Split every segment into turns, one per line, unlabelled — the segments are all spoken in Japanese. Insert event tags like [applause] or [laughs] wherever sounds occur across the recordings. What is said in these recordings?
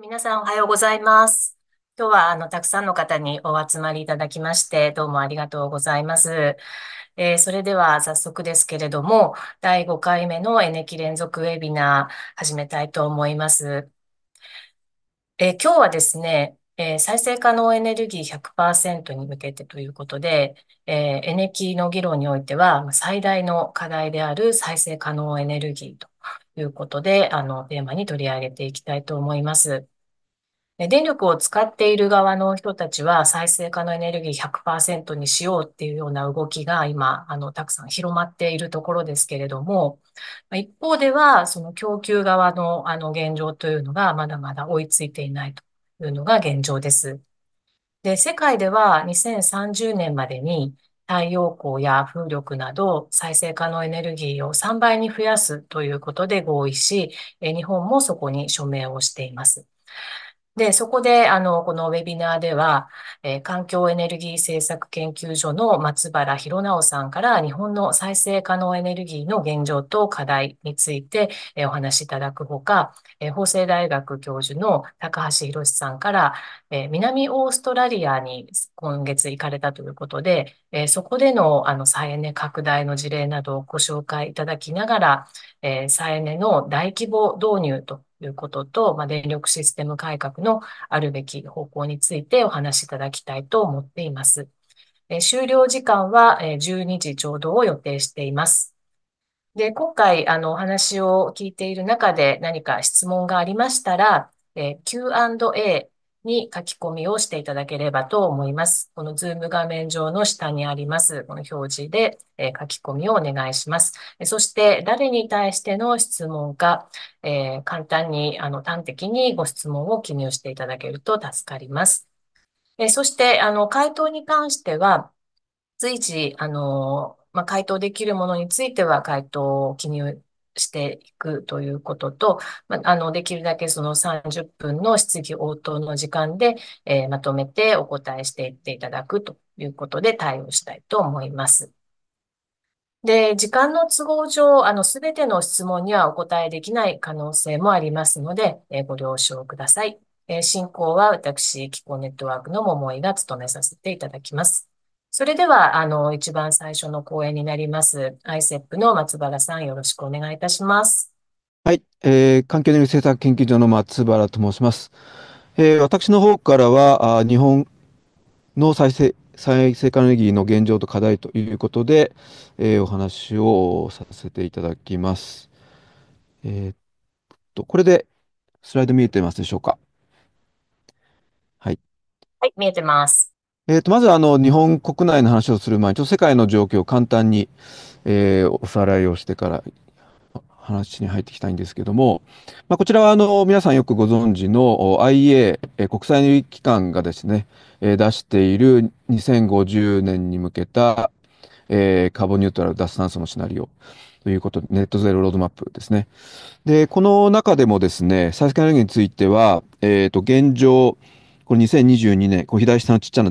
皆さんおはようございます。今日はあのたくさんの方にお集まりいただきまして、どうもありがとうございます。えー、それでは早速ですけれども、第5回目の N 期連続ウェビナー始めたいと思います。えー、今日はですね、えー、再生可能エネルギー100%に向けてということで、えー、キ期の議論においては最大の課題である再生可能エネルギーとということで、あの、テーマに取り上げていきたいと思います。電力を使っている側の人たちは再生可能エネルギー100%にしようっていうような動きが今、あの、たくさん広まっているところですけれども、一方では、その供給側のあの現状というのがまだまだ追いついていないというのが現状です。で、世界では2030年までに太陽光や風力など再生可能エネルギーを3倍に増やすということで合意し、日本もそこに署名をしています。で、そこで、あの、このウェビナーでは、えー、環境エネルギー政策研究所の松原弘直さんから日本の再生可能エネルギーの現状と課題について、えー、お話しいただくほか、えー、法政大学教授の高橋博さんから、えー、南オーストラリアに今月行かれたということで、えー、そこでのあの再エネ拡大の事例などをご紹介いただきながら、えー、再エネの大規模導入ということと、まあ、電力システム改革のあるべき方向についてお話しいただきたいと思っています。え終了時間は12時ちょうどを予定しています。で、今回、あの、お話を聞いている中で何か質問がありましたら、え Q&A に書き込みをしていただければと思います。このズーム画面上の下にあります、この表示で、え書き込みをお願いします。そして、誰に対しての質問か、えー、簡単に、あの、端的にご質問を記入していただけると助かります。えそして、あの、回答に関しては、随時、あの、まあ、回答できるものについては回答を記入していくということと、まあ、あの、できるだけその30分の質疑応答の時間で、えー、まとめてお答えしていっていただくということで対応したいと思います。で、時間の都合上、あの、すべての質問にはお答えできない可能性もありますので、えご了承ください。え進行は私、気候ネットワークの桃井が務めさせていただきます。それでは、あの、一番最初の講演になります。ICEP の松原さん、よろしくお願いいたします。
はい、えー、環境の政策研究所の松原と申します。えー、私の方からは、あ日本の再生、再生可能エネルギーの現状と課題ということで、えー、お話をさせていただきます。えー、っと、これでスライド見えてますでしょうか。
はい。はい、見えてます。
えー、とまずあの日本国内の話をする前に、ちょっと世界の状況を簡単に、えー、おさらいをしてから話に入っていきたいんですけども、まあ、こちらはあの皆さんよくご存知の IA、国際機関がですね、出している2050年に向けた、えー、カーボンニュートラル脱炭素のシナリオということネットゼロロードマップですね。で、この中でもですね、再生可能エネルギーについては、えー、と現状、これ2022年、こう左下のちっちゃな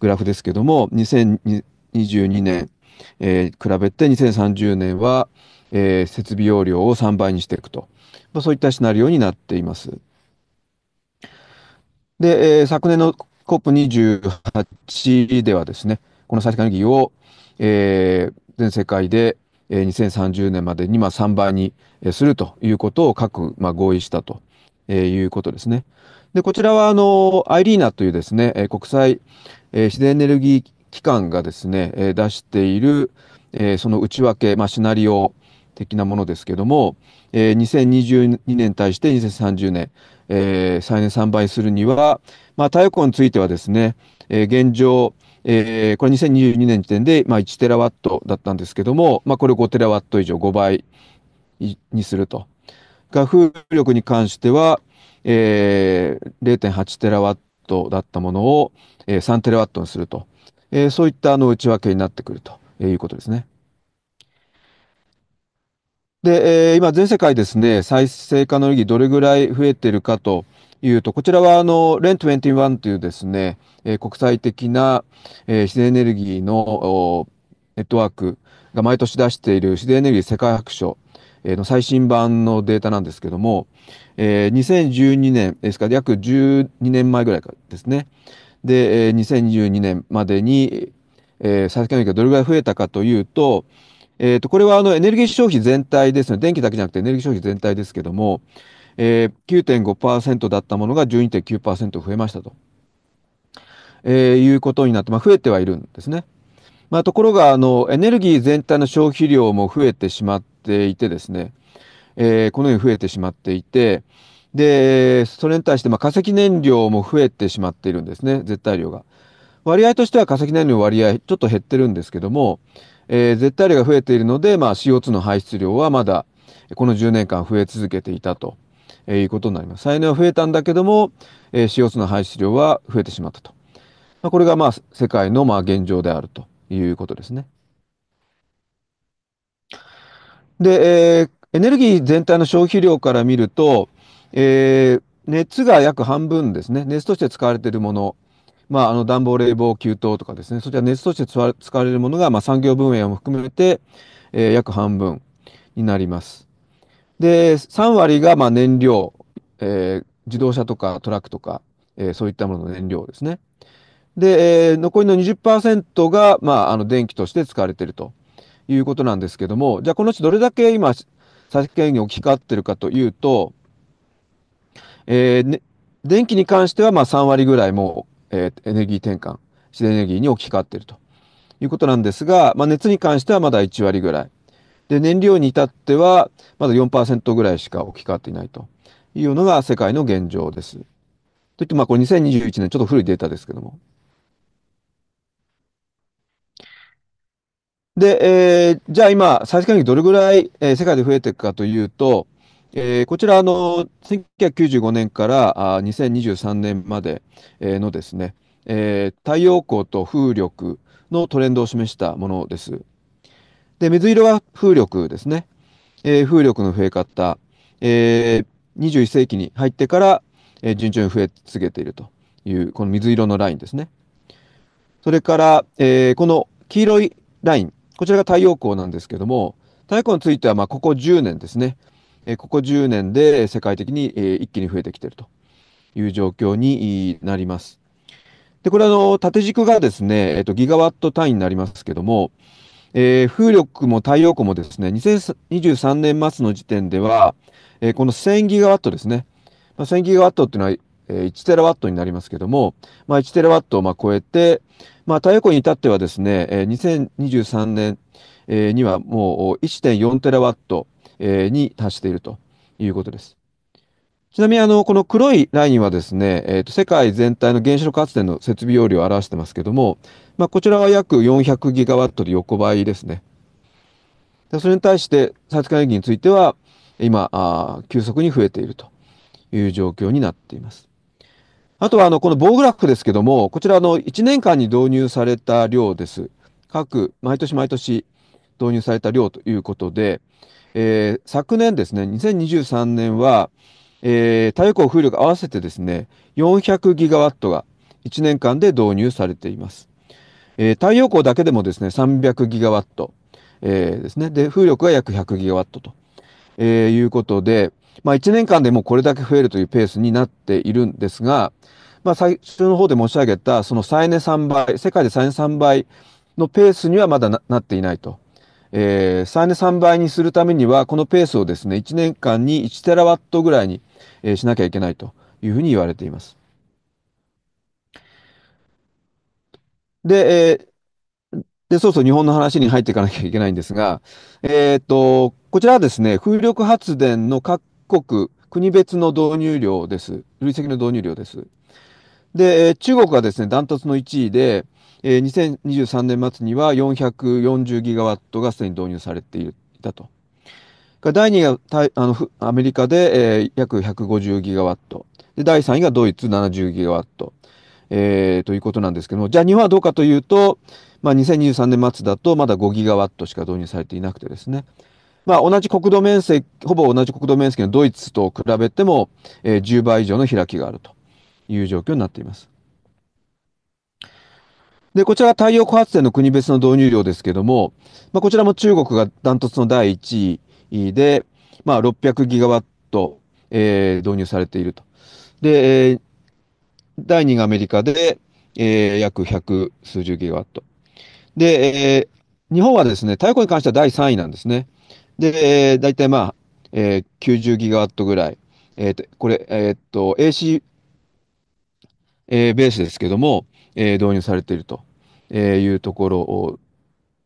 グラフですけども、2022年、えー、比べて2030年は、えー、設備容量を3倍にしていくと、まあ、そういったシナリオになっています。で、えー、昨年の COP28 ではですね、この再生可能ネギを、えー、全世界で2030年までにまあ3倍にするということを各、まあ、合意したということですね。で、こちらは、あの、アイリーナというですね、国際、自然エネルギー機関がですね、出している、その内訳、まあ、シナリオ的なものですけども、2022年に対して2030年、再燃3倍するには、まあ、太陽光についてはですね、現状、これ2022年時点で、まあ、1テラワットだったんですけども、まあ、これ5テラワット以上5倍にすると。風力に関しては、えー、0.8テラワットだったものを、え3テラワットにすると、えー、そういったあの内訳になってくるということですね。で、えー、今全世界ですね、再生可能エネルギーどれぐらい増えているかというと、こちらはあの、REN21 というですね、えー、国際的な、えー、自然エネルギーのネットワークが毎年出している自然エネルギー世界白書の最新版のデータなんですけども、えー、2012年ですから約12年前ぐらいかですねで、えー、2 0 1 2年までに、えー、再生可能がどれぐらい増えたかというと,、えーと、とこれはあのエネルギー消費全体ですね電気だけじゃなくてエネルギー消費全体ですけども、えー、9.5%だったものが12.9%増えましたと、えー、いうことになって、まあ、増えてはいるんですね。まあ、ところがあのエネルギー全体の消費量も増えてしまっていてですねえー、このように増えてしまっていて、で、それに対して、ま化石燃料も増えてしまっているんですね、絶対量が。割合としては化石燃料割合、ちょっと減ってるんですけども、えー、絶対量が増えているので、まあ、CO2 の排出量はまだ、この10年間増え続けていたと、えー、いうことになります。再燃は増えたんだけども、えー、CO2 の排出量は増えてしまったと。まあ、これが、まあ、世界の、まあ、現状であるということですね。で、えーエネルギー全体の消費量から見ると、えー、熱が約半分ですね。熱として使われているもの。まあ、あの暖房、冷房、給湯とかですね。そちら熱として使われるものが、まあ、産業分野も含めて、えー、約半分になります。で、3割がまあ燃料、えー、自動車とかトラックとか、えー、そういったものの燃料ですね。で、えー、残りの20%が、まあ、あの電気として使われているということなんですけども、じゃあこのうちどれだけ今、再生に置き換わってるかというと、えー、ね、電気に関してはまあ3割ぐらいもう、えー、エネルギー転換、自然エネルギーに置き換わっているということなんですが、まあ、熱に関してはまだ1割ぐらい。で、燃料に至ってはまだ4%ぐらいしか置き換わっていないというのが世界の現状です。といって、まあこれ2021年ちょっと古いデータですけども。で、えー、じゃあ今、再生回能どれぐらい、えー、世界で増えていくかというと、えー、こちら、あの、1995年からあ2023年まで、えのですね、えー、太陽光と風力のトレンドを示したものです。で、水色は風力ですね。えー、風力の増え方、えー、21世紀に入ってから、えー、順調に増え続けているという、この水色のラインですね。それから、えー、この黄色いライン、こちらが太陽光なんですけども、太陽光については、まここ10年ですね、えここ10年で世界的に、え一気に増えてきているという状況になります。で、これあの、縦軸がですね、えっと、ギガワット単位になりますけども、えー、風力も太陽光もですね、2023年末の時点では、えー、この1000ギガワットですね。まあ、1000ギガワットっていうのは1テラワットになりますけども、まあ、1テラワットをま超えて、まあ、太陽光に至ってはですね、2023年にはもう1.4テラワットに達しているということです。ちなみにあの、この黒いラインはですね、えー、と世界全体の原子力発電の設備容量を表してますけども、まあ、こちらは約400ギガワットで横ばいですね。それに対して、サ生可能エネルギーについては、今、あ、急速に増えているという状況になっています。あとはあのこの棒グラフですけども、こちらの1年間に導入された量です。各、毎年毎年導入された量ということで、えー、昨年ですね、2023年は、えー、太陽光、風力合わせてですね、400ギガワットが1年間で導入されています。えー、太陽光だけでもですね、300ギガワット、えー、ですね。で、風力が約100ギガワットと、えー、いうことで、まあ、1年間でもこれだけ増えるというペースになっているんですが、まあ、最初の方で申し上げた、その再値3倍、世界で再値3倍のペースにはまだなっていないと。えー、再値3倍にするためには、このペースをですね、1年間に1テラワットぐらいに、えー、しなきゃいけないというふうに言われています。で、えーで、そうそう日本の話に入っていかなきゃいけないんですが、えっ、ー、と、こちらはですね、風力発電の各国、国別の導入量です。累積の導入量です。で、中国はですね、ダントツの1位で、2023年末には440ギガワットがすでに導入されていたと。第2位があのアメリカで、えー、約150ギガワット。で、第3位がドイツ70ギガワット。えー、ということなんですけども、じゃあ日本はどうかというと、まあ、2023年末だとまだ5ギガワットしか導入されていなくてですね、まあ、同じ国土面積、ほぼ同じ国土面積のドイツと比べても、えー、10倍以上の開きがあるという状況になっています。で、こちらは太陽光発電の国別の導入量ですけども、まあ、こちらも中国がダントツの第1位で、まあ、600ギガワット、えー、導入されていると。で、えー、第2がアメリカで、えー、約100数十ギガワット。で、えー、日本はですね、太陽光に関しては第3位なんですね。で、大体まあ、えー、90ギガワットぐらい。えー、これ、えー、っと、AC、えー、ベースですけども、えー、導入されていると、えー、いうところ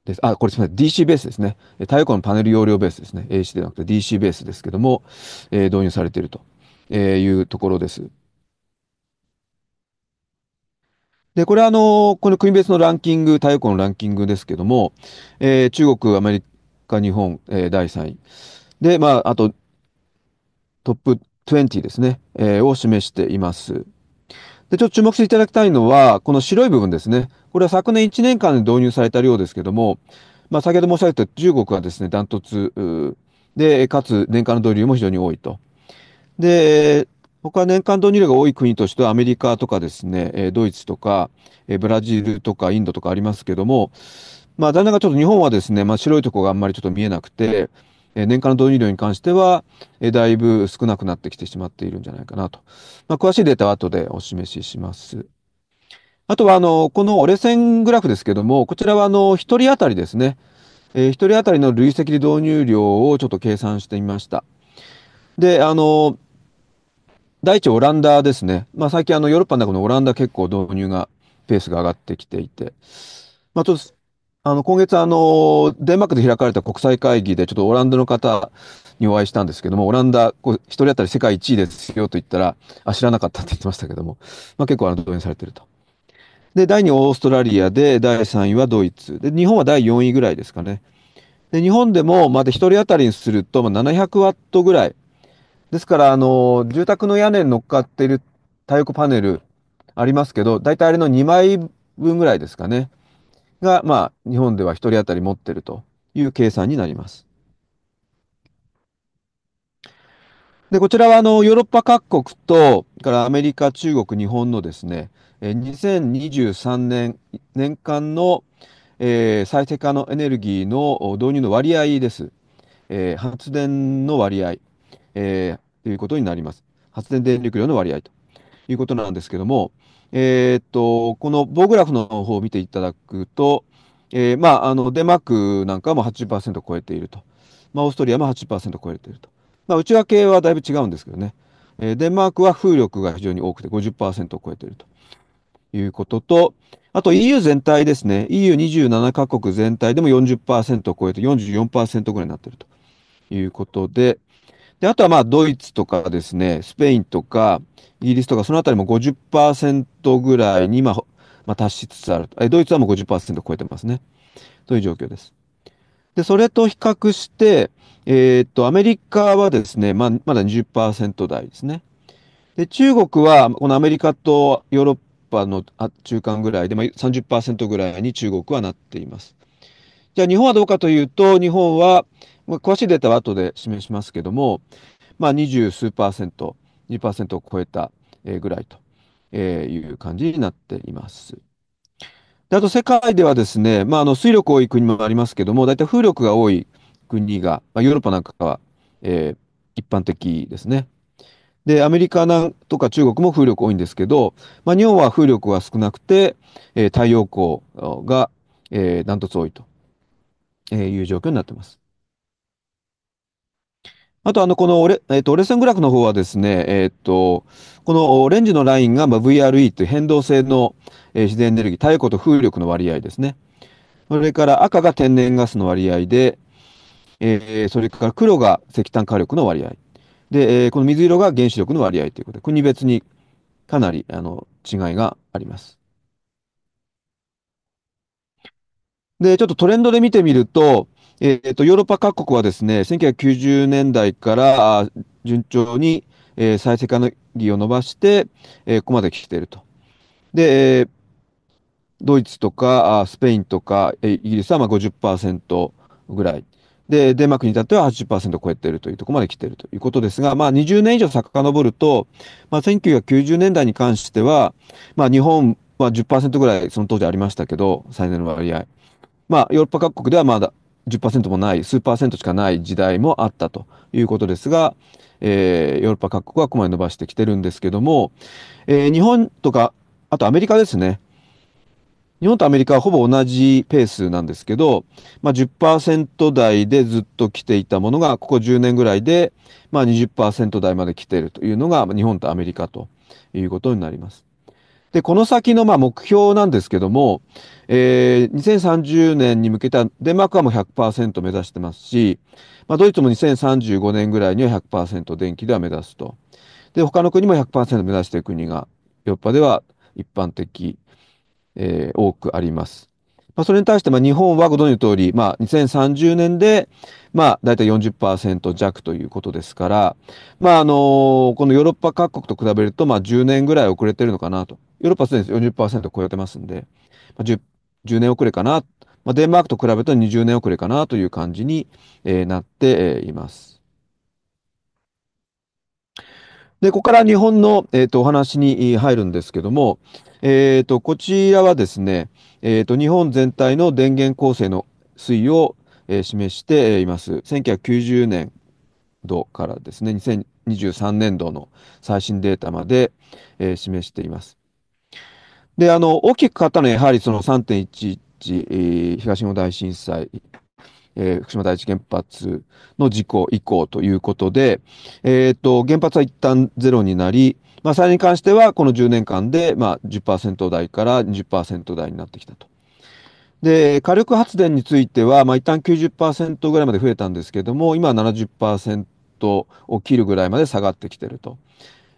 です。あ、これすみません。DC ベースですね。太陽光のパネル容量ベースですね。AC ではなくて DC ベースですけども、えー、導入されていると、えー、いうところです。で、これはあの、この国別のランキング、太陽光のランキングですけども、えー、中国、アメリカ、日本、えー、第3位。で、まあ、あと、トップ20ですね、えー、を示しています。で、ちょっと注目していただきたいのは、この白い部分ですね。これは昨年1年間で導入された量ですけども、まあ、先ほど申し上げた中国はですね、ダントツで、かつ年間の導入も非常に多いと。で、他年間導入量が多い国としてはアメリカとかですね、ドイツとか、ブラジルとかインドとかありますけども、まあ、残念がちょっと日本はですね、まあ、白いとこがあんまりちょっと見えなくて、えー、年間の導入量に関しては、えー、だいぶ少なくなってきてしまっているんじゃないかなと。まあ、詳しいデータは後でお示しします。あとは、あの、この折れ線グラフですけども、こちらは、あの、一人当たりですね。えー、人当たりの累積導入量をちょっと計算してみました。で、あの、第一オランダですね。まあ、最近あのヨーロッパの中のオランダ結構導入がペースが上がってきていて、まあ、ちょっとあの、今月、あの、デンマークで開かれた国際会議で、ちょっとオランダの方にお会いしたんですけども、オランダ、一人当たり世界1位ですよと言ったら、あ、知らなかったって言ってましたけども、まあ結構、あの、動員されてると。で、第2位オーストラリアで、第3位はドイツ。で、日本は第4位ぐらいですかね。で、日本でも、また1人当たりにすると、まあ、700ワットぐらい。ですから、あの、住宅の屋根に乗っかっている太陽光パネルありますけど、大体あれの2枚分ぐらいですかね。が、まあ、日本では1人当たり持ってるという計算になります。で、こちらはあのヨーロッパ各国と、からアメリカ、中国、日本のですね、2023年年間の、えー、再生可能エネルギーの導入の割合です。えー、発電の割合、えー、ということになります。発電電力量の割合ということなんですけども、えー、っと、この棒グラフの方を見ていただくと、えー、まあ、あの、デンマークなんかも80%超えていると。まあ、オーストリアも80%超えていると。まあ、内訳はだいぶ違うんですけどね。えー、デンマークは風力が非常に多くて50%を超えているということと、あと EU 全体ですね。EU27 カ国全体でも40%を超えて44%ぐらいになっているということで、で、あとはまあドイツとかですね、スペインとか、イギリスとか、そのあたりも50%ぐらいに今、まあ、達しつつあるえ。ドイツはもう50%超えてますね。という状況です。で、それと比較して、えー、っと、アメリカはですね、まあ、まだ20%台ですね。で、中国は、このアメリカとヨーロッパの中間ぐらいで、まあ、30%ぐらいに中国はなっています。じゃあ日本はどうかというと、日本は、まあ、詳しいデータは後で示しますけども、まあ、20数パーセント、2%を超えたぐらいという感じになっています。であと世界ではですね、まあ、あの水力多い国もありますけども、大体風力が多い国が、まあ、ヨーロッパなんかは、えー、一般的ですね。で、アメリカなんとか中国も風力多いんですけど、まあ、日本は風力は少なくて、えー、太陽光が、えー、ダトツ多いという状況になっています。あと、あの、このレ、えっ、ー、と、レッングラフの方はですね、えっ、ー、と、このオレンジのラインが、まあ、VRE って変動性の、えー、自然エネルギー、太陽光と風力の割合ですね。それから赤が天然ガスの割合で、えー、それから黒が石炭火力の割合。で、えー、この水色が原子力の割合ということで、国別にかなりあの違いがあります。で、ちょっとトレンドで見てみると、えーと、ヨーロッパ各国はですね1990年代から順調に、えー、再生可能エを伸ばして、えー、ここまで来ていると。で、ドイツとかスペインとかイギリスはまあ50%ぐらい。で、デンマークに至っては80%を超えているというところまで来ているということですが、まあ20年以上遡ると、まあ1990年代に関しては、まあ日本は10%ぐらいその当時ありましたけど、再燃の割合。まあヨーロッパ各国ではまだ10%もない数しかない時代もあったということですが、えー、ヨーロッパ各国はここまで伸ばしてきてるんですけども、えー、日本とかあとアメリカですね日本とアメリカはほぼ同じペースなんですけど、まあ10、台でずっと来ていたものがここ10年ぐらいで、まあ20、20%台まで来ているというのが日本とアメリカということになります。で、この先のま目標なんですけども、えー、2030年に向けたデンマークはもう100%目指してますし、まあ、ドイツも2035年ぐらいには100%電気では目指すと。で、他の国も100%目指している国が、ヨーロッパでは一般的、えー、多くあります。まあ、それに対して、まあ、日本はご存じの通り、まあ、2030年で、まあ、だいたい40%弱ということですから、まあ、あのー、このヨーロッパ各国と比べると、まあ、10年ぐらい遅れてるのかなと。ヨーロッパすでに40%超えてますんで、まあ10、10, 年遅れかな。まあ、デンマークと比べると20年遅れかなという感じに、えー、なっています。で、ここから日本の、えーと、とお話に入るんですけども、えっ、ー、と、こちらはですね、えーと、日本全体の電源構成の推移を、えー、示しています。1990年度からですね、2023年度の最新データまで、えー、示しています。で、あの、大きく変わったのはやはりその3.11、えー、東日本大震災、えー、福島第一原発の事故以降ということで、えーと、と原発は一旦ゼロになり、まあ、債に関しては、この10年間で、まあ、10%台から20%台になってきたと。で、火力発電については、まあ、一旦90%ぐらいまで増えたんですけども、今70%を切るぐらいまで下がってきてると、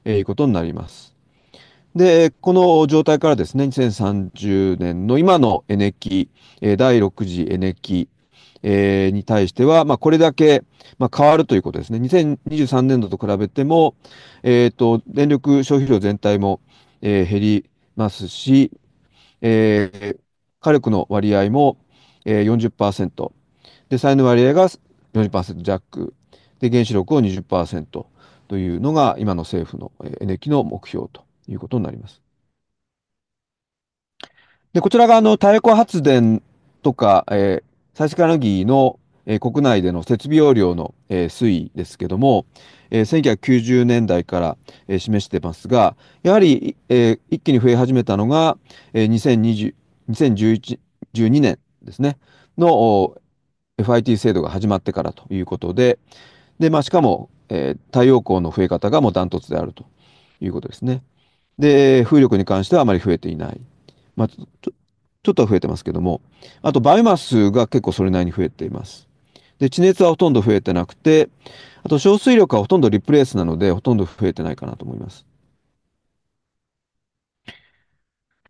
えー、いうことになります。で、この状態からですね、2030年の今のエネキ、第6次エネキえー、に対しては、まあ、これだけ、まあ、変わるということですね。2023年度と比べても、えっ、ー、と、電力消費量全体も、えー、減りますし、えー、火力の割合も、えー、40%。で、再の割合が40%弱。で、原子力を20%というのが、今の政府の、えー、エネキの目標ということになります。で、こちらが、あの、太陽光発電とか、えー、最初カナのぎの、国内での設備容量の、え推移ですけども、え1990年代から、え示してますが、やはり、え一気に増え始めたのが、え2020 2011、2年ですね、の FIT 制度が始まってからということで、で、まあ、しかも、えー、太陽光の増え方がもうダントツであるということですね。で、風力に関してはあまり増えていない。まあ、ちちょっとは増えてますけども、あとバイマスが結構それなりに増えています。で、地熱はほとんど増えてなくて、あと小水力はほとんどリプレースなので、ほとんど増えてないかなと思います。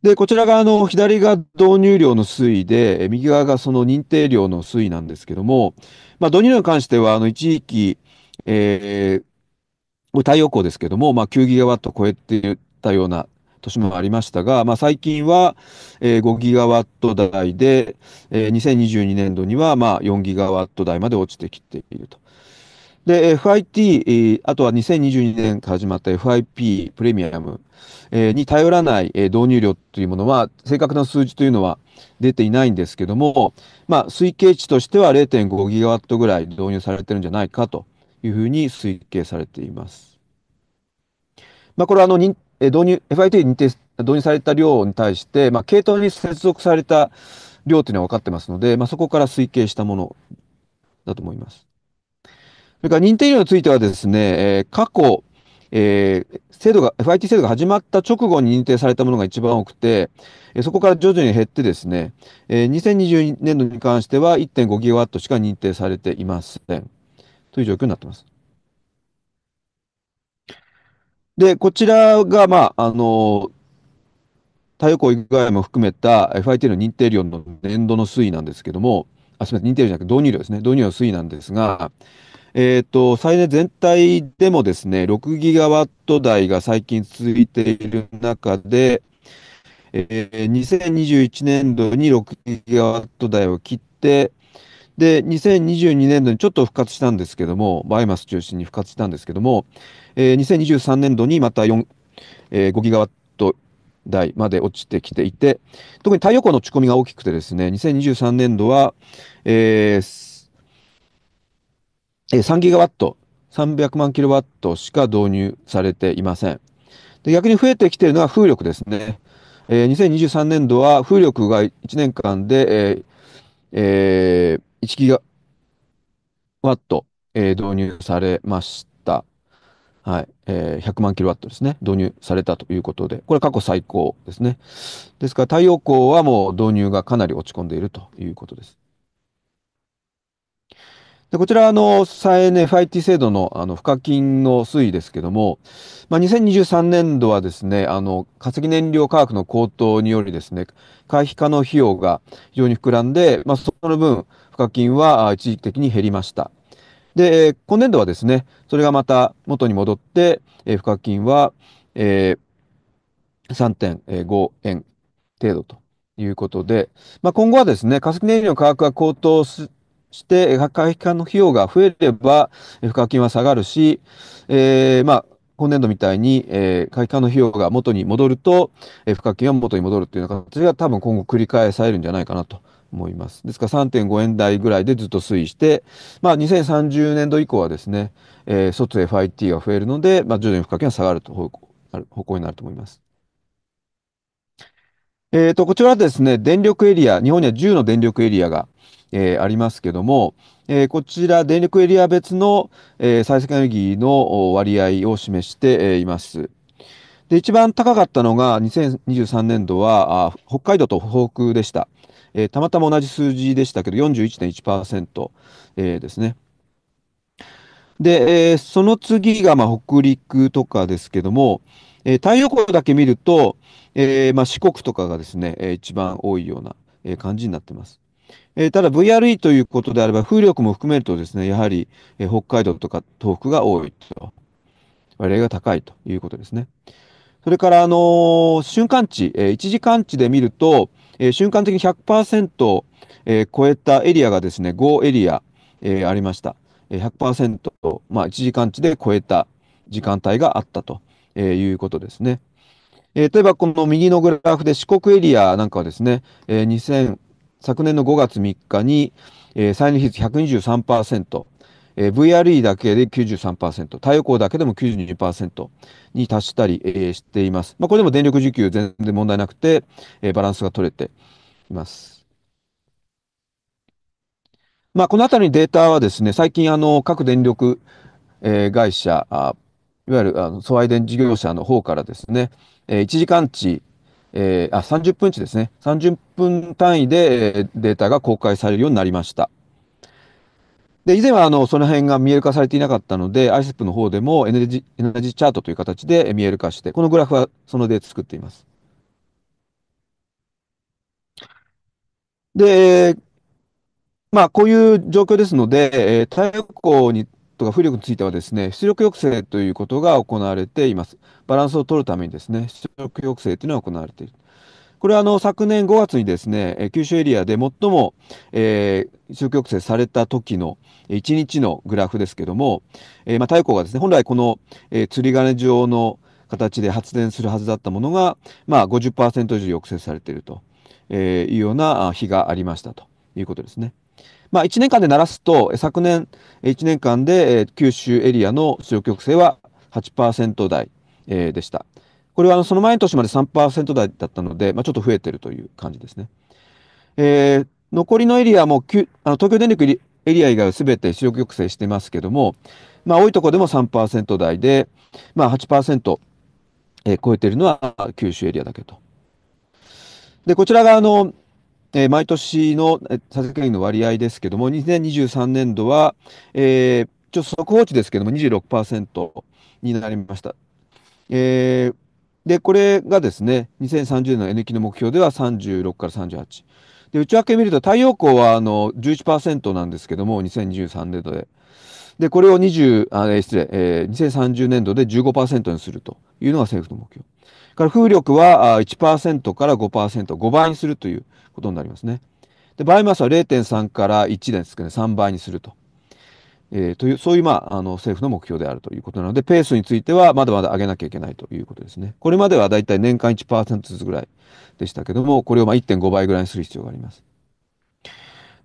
で、こちらがあの左が導入量の推移で、右側がその認定量の推移なんですけども、まあ、導入量に関しては、あの一時期、えー、太陽光ですけども、まあ、9ギガワット超えてたような年もありましたが、まあ、最近は、えー、5ギガワット台で、えー、2022年度にはまあ4ギガワット台まで落ちてきていると。で、FIT、あとは2022年から始まった FIP プレミアムに頼らない導入量というものは、正確な数字というのは出ていないんですけども、まあ、推計値としては0.5ギガワットぐらい導入されてるんじゃないかというふうに推計されています。まあ、これはあの、導入、FIT に導入された量に対して、まあ、系統に接続された量というのは分かってますので、まあ、そこから推計したものだと思います。それから認定量についてはですね、え過去、えー、制度が、FIT 制度が始まった直後に認定されたものが一番多くて、えそこから徐々に減ってですね、え2 0 2 0年度に関しては1.5ギガワットしか認定されていません。という状況になっています。で、こちらが、まあ、あの、太陽光以外も含めた FIT の認定量の年度の推移なんですけども、あ、すみません、認定量じゃなくて導入量ですね、導入量の推移なんですが、えっ、ー、と、最大全体でもですね、6ギガワット台が最近続いている中で、えー、2021年度に6ギガワット台を切って、で、2022年度にちょっと復活したんですけども、バイマス中心に復活したんですけども、えー、2023年度にまた4、えー、5ギガワット台まで落ちてきていて、特に太陽光の落ち込みが大きくてですね、2023年度は、えー、3ギガワット、300万キロワットしか導入されていません。で逆に増えてきているのは風力ですね。えー、2023年度は風力が1年間で、えーえー、1ギガワット、えー、導入されましはい、えー、100万キロワットですね、導入されたということで、これ過去最高ですね。ですから太陽光はもう導入がかなり落ち込んでいるということです。でこちら、あの、再エネ FIT 制度の、あの、付加金の推移ですけども、まあ、2023年度はですね、あの、化石燃料価格の高騰によりですね、回避可能費用が非常に膨らんで、まあ、その分、付加金は一時的に減りました。で、今年度はですね、それがまた元に戻って、えー、付加金は、えー、3.5円程度ということで、まあ、今後はですね、化石燃料の価格が高騰して、会機関の費用が増えれば、付加金は下がるし、えー、まあ、今年度みたいに、えー、会の費用が元に戻ると、え付加金は元に戻るというような形が多分今後繰り返されるんじゃないかなと思います。ですから3.5円台ぐらいでずっと推移して、まあ、2030年度以降はですね、えー、外 FIT が増えるので、まあ、徐々に付加金が下がると方向になると思います。えっ、ー、と、こちらですね、電力エリア、日本には10の電力エリアが、えー、ありますけども、えー、こちら電力エリア別の、えー、再生エネルギーの割合を示しています。で、一番高かったのが2023年度は北海道と北北でした。えー、たまたま同じ数字でしたけど、41.1%、えー、ですね。で、えー、その次がまあ北陸とかですけども、えー、太陽光だけ見ると、えーまあ、四国とかがですね、えー、一番多いような、えー、感じになってます。えー、ただ VRE ということであれば、風力も含めるとですね、やはり、えー、北海道とか東北が多いと。割合が高いということですね。それから、あのー、瞬間値、えー、一時間値で見ると、えー、瞬間的に100%、を超えたエリアがですね、5エリア、えー、ありました。100%、まあ、1時間値で超えた時間帯があったと、いうことですね。えー、例えばこの右のグラフで四国エリアなんかはですね、えー、昨年の5月3日に、えー、率123%、えー、VRE だけで93%、太陽光だけでも92%に達したり、えー、しています。まあ、これでも電力需給全然問題なくて、えー、バランスが取れています。まあ、このあたりのデータはですね、最近あの各電力、えー、会社、あいわゆるあの総愛電事業者の方からですね、えー、1時間値、えー、あ30分値ですね、30分単位でえデータが公開されるようになりました。で、以前はあのその辺が見える化されていなかったので、ICEP の方でもエネルギーエネルギーチャートという形で見える化して、このグラフはそのデータ作っています。で、まあ、こういう状況ですので、えー、太陽光にとか風力についてはですね、出力抑制ということが行われています。バランスを取るためにですね、出力抑制というのが行われている。これはあの昨年5月にですね、九州エリアで最も、えー、中曲制された時の1日のグラフですけども、えー、まあ、太陽光がですね、本来この、えー、釣り鐘状の形で発電するはずだったものが、まあ50、以上抑制されていると、えいうような日がありましたということですね。まあ、1年間で鳴らすと、昨年1年間で、えー、九州エリアの出力抑制は8%台、えー、でした。これはあのその前の年まで3%台だったので、まあ、ちょっと増えてるという感じですね。えー、残りのエリアもあの東京電力エリア以外は全て出力抑制してますけども、まあ、多いところでも3%台で、まあ8、えー、超えているのは九州エリアだけと。でこちらがあの、えー、毎年の佐々木県の割合ですけども2023年度は、えー、ちょっと速報値ですけども26%になりました。えーで、これがですね、2030年の N 期の目標では36から38。で、内訳見ると太陽光はあの11%なんですけども、2023年度で。で、これを20、あ失礼、えー、2030年度で15%にするというのが政府の目標。から風力は1%から5%、5倍にするということになりますね。で、バイマスは0.3から1ですけどね、3倍にすると。えー、という、そういう、まあ、あの、政府の目標であるということなので、ペースについては、まだまだ上げなきゃいけないということですね。これまではだいたい年間1%ずつぐらいでしたけども、これをまあ1.5倍ぐらいにする必要があります。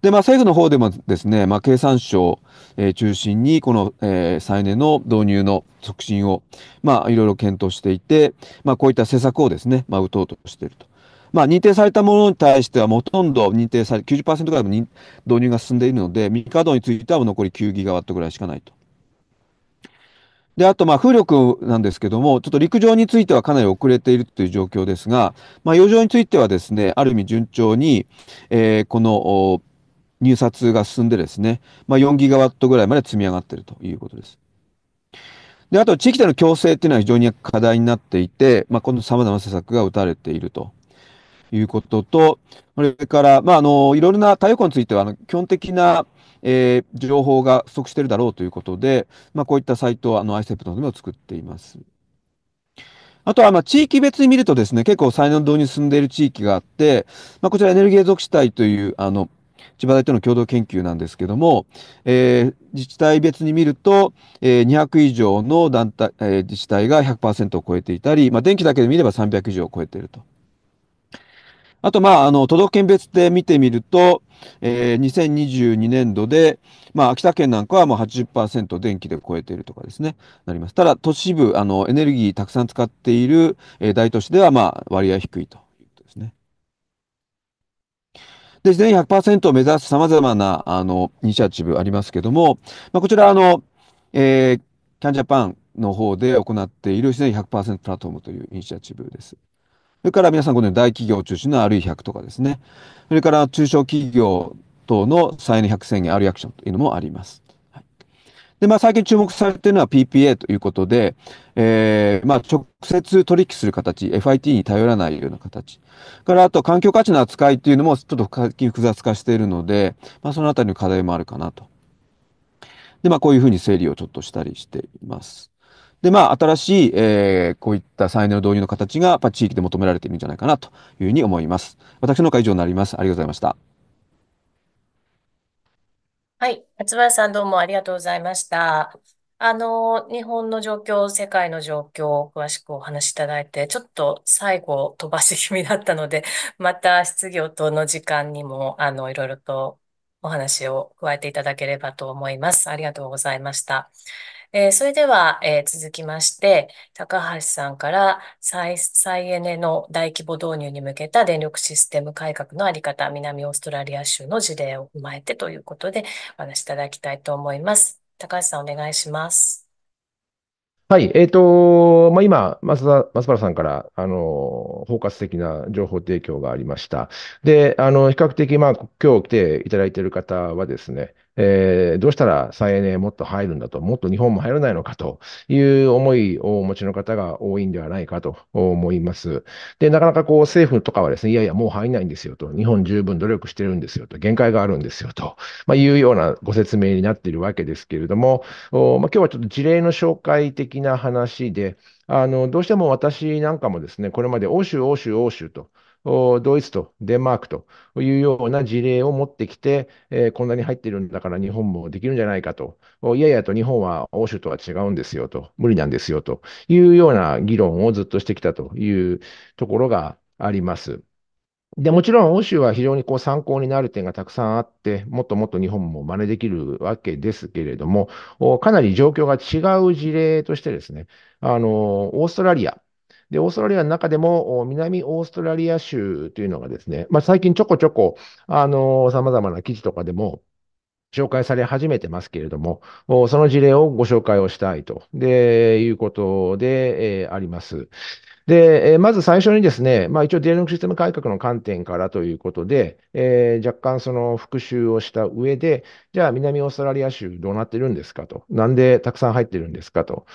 で、まあ、政府の方でもですね、まあ、経産省、えー、中心に、この、えー、再燃の導入の促進を、まあ、いろいろ検討していて、まあ、こういった施策をですね、まあ、打とうとしていると。まあ、認定されたものに対しては、ほとんど認定され、90%ぐらいも導入が進んでいるので、未稼働については残り9ギガワットぐらいしかないと。で、あと、まあ、風力なんですけども、ちょっと陸上についてはかなり遅れているという状況ですが、まあ、洋上についてはですね、ある意味順調に、えー、この入札が進んでですね、まあ、4ギガワットぐらいまで積み上がっているということです。で、あと、地域での共生っていうのは非常に課題になっていて、まあ、この様々な施策が打たれていると。いうことと、それから、まあ、あのいろいろな太陽光についてはあの基本的な、えー、情報が不足しているだろうということで、まあ、こういったサイトをあの ICEP のためを作っています。あとは、ま地域別に見るとですね、結構再燃導入進んでいる地域があって、まあ、こちらエネルギー属地帯という、あの、千葉大との共同研究なんですけども、えー、自治体別に見ると、えー、200以上の団体、えー、自治体が100%を超えていたり、まあ、電気だけで見れば300以上を超えていると。あと、まあ、あの、都道府県別で見てみると、えー、2022年度で、まあ、秋田県なんかはもう80%電気で超えているとかですね、なります。ただ、都市部、あの、エネルギーたくさん使っている、えー、大都市では、まあ、割合低いということですね。で、全100%を目指す様々な、あの、イニシアチブありますけども、まあ、こちら、あの、えー、キャンジャパンの方で行っている自然100%プラットフォームというイニシアチブです。それから皆さんこの大企業中心の RE100 とかですね。それから中小企業等の再エネ100宣言 RE アクションというのもあります。で、まあ最近注目されているのは PPA ということで、えー、まあ直接取引する形、FIT に頼らないような形。からあと環境価値の扱いというのもちょっと最近複雑化しているので、まあそのあたりの課題もあるかなと。で、まあこういうふうに整理をちょっとしたりしています。で、まあ、新しい、えー、こういった再エネの導入の形が、やっぱ地域で求められているんじゃないかなというふうに思います。私の会以上になります。ありがとうございました。
はい。松原さんどうもありがとうございました。あの、日本の状況、世界の状況を詳しくお話しいただいて、ちょっと最後飛ばし気味だったので、また質疑応答の時間にも、あの、いろいろとお話を加えていただければと思います。ありがとうございました。えー、それでは、えー、続きまして、高橋さんから再エネの大規模導入に向けた電力システム改革のあり方、南オーストラリア州の事例を踏まえてということで、お話しいただきたいと思います。高橋さん、お願いします。
はい、えーとまあ、今、松田、松原さんからあの包括的な情報提供がありました。で、あの比較的、まあ、今日来ていただいている方はですね、えー、どうしたら再エネもっと入るんだと、もっと日本も入らないのかという思いをお持ちの方が多いんではないかと思います。で、なかなかこう政府とかはですね、いやいや、もう入んないんですよと、日本十分努力してるんですよと、限界があるんですよと、まあ、いうようなご説明になっているわけですけれども、おまあ、今日はちょっと事例の紹介的な話で、あの、どうしても私なんかもですね、これまで欧州、欧州、欧州と、ドイツとデンマークというような事例を持ってきて、えー、こんなに入ってるんだから日本もできるんじゃないかと、いやいやと日本は欧州とは違うんですよと、無理なんですよというような議論をずっとしてきたというところがあります。で、もちろん欧州は非常にこう参考になる点がたくさんあって、もっともっと日本も真似できるわけですけれども、かなり状況が違う事例としてですね、あの、オーストラリアで、オーストラリアの中でも、南オーストラリア州というのがですね、まあ、最近ちょこちょこ、あの、様々な記事とかでも、紹介され始めてますけれども、その事例をご紹介をしたいとでいうことで、えー、あります。で、えまず最初にですね、まあ、一応電力システム改革の観点からということで、えー、若干その復習をした上で、じゃあ南オーストラリア州どうなってるんですかと、なんでたくさん入ってるんですかと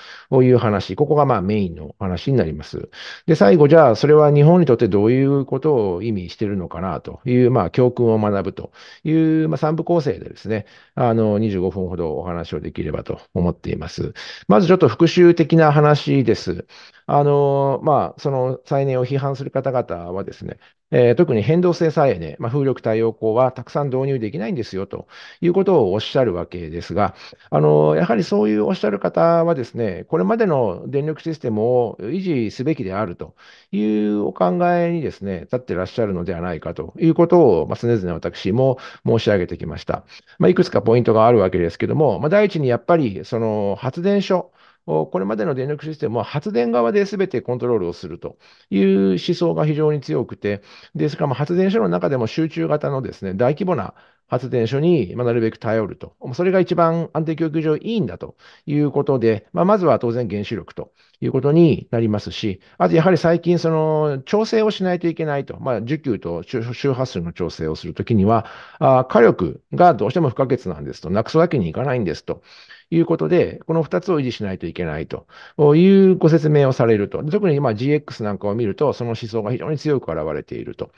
いう話、ここがまあメインの話になります。で、最後、じゃあそれは日本にとってどういうことを意味してるのかなという、まあ、教訓を学ぶという、まあ、3部構成でですね、あの25分ほどお話をできればと思っています。まずちょっと復習的な話です。あの、まあ、その再燃を批判する方々はですね、えー、特に変動性再エネ、まあ、風力太陽光はたくさん導入できないんですよということをおっしゃるわけですが、あのやはりそういうおっしゃる方はですね、これまでの電力システムを維持すべきであるというお考えにですね、立ってらっしゃるのではないかということを、まあ、常々私も申し上げてきました。まあ、いくつかポイントがあるわけですけども、まあ、第一にやっぱりその発電所、これまでの電力システムは発電側で全てコントロールをするという思想が非常に強くて、ですから発電所の中でも集中型のですね、大規模な発電所になるべく頼ると。それが一番安定供給上いいんだということで、まあ、まずは当然原子力ということになりますし、あとやはり最近その調整をしないといけないと、まあ、需給と周波数の調整をするときにはあ、火力がどうしても不可欠なんですと、なくすわけにいかないんですということで、この2つを維持しないといけないというご説明をされると。特に今 GX なんかを見ると、その思想が非常に強く現れていると。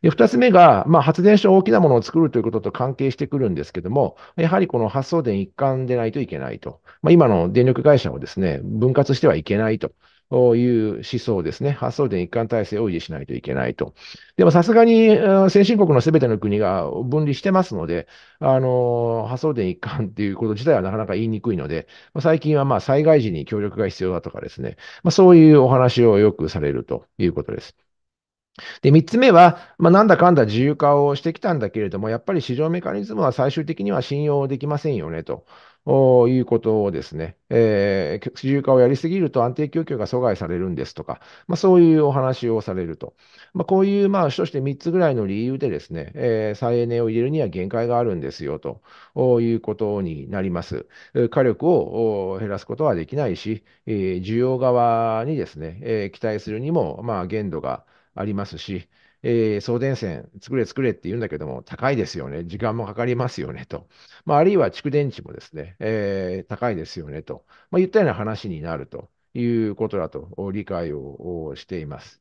で、2つ目が、まあ、発電所大きなものを作るということと関係してくるんですけども、やはりこの発送電一貫でないといけないと。まあ、今の電力会社をですね、分割してはいけないという思想ですね、発送電一貫体制を維持しないといけないと。でもさすがに先進国のすべての国が分離してますので、あの、発送電一貫っていうこと自体はなかなか言いにくいので、最近はまあ災害時に協力が必要だとかですね、まあ、そういうお話をよくされるということです。で、三つ目は、まあ、なんだかんだ自由化をしてきたんだけれども、やっぱり市場メカニズムは最終的には信用できませんよねとということをですね、えー、自由化をやりすぎると安定供給が阻害されるんですとか、まあ、そういうお話をされると。まあ、こういう、まあ、主として3つぐらいの理由でですね、えー、再エネを入れるには限界があるんですよということになります。火力を減らすことはできないし、えー、需要側にですね、えー、期待するにも、まあ、限度がありますし、えー、送電線作れ作れって言うんだけども、高いですよね。時間もかかりますよねと。まあ、あるいは蓄電池もですね、えー、高いですよねと。まあ、言ったような話になるということだと理解をしています。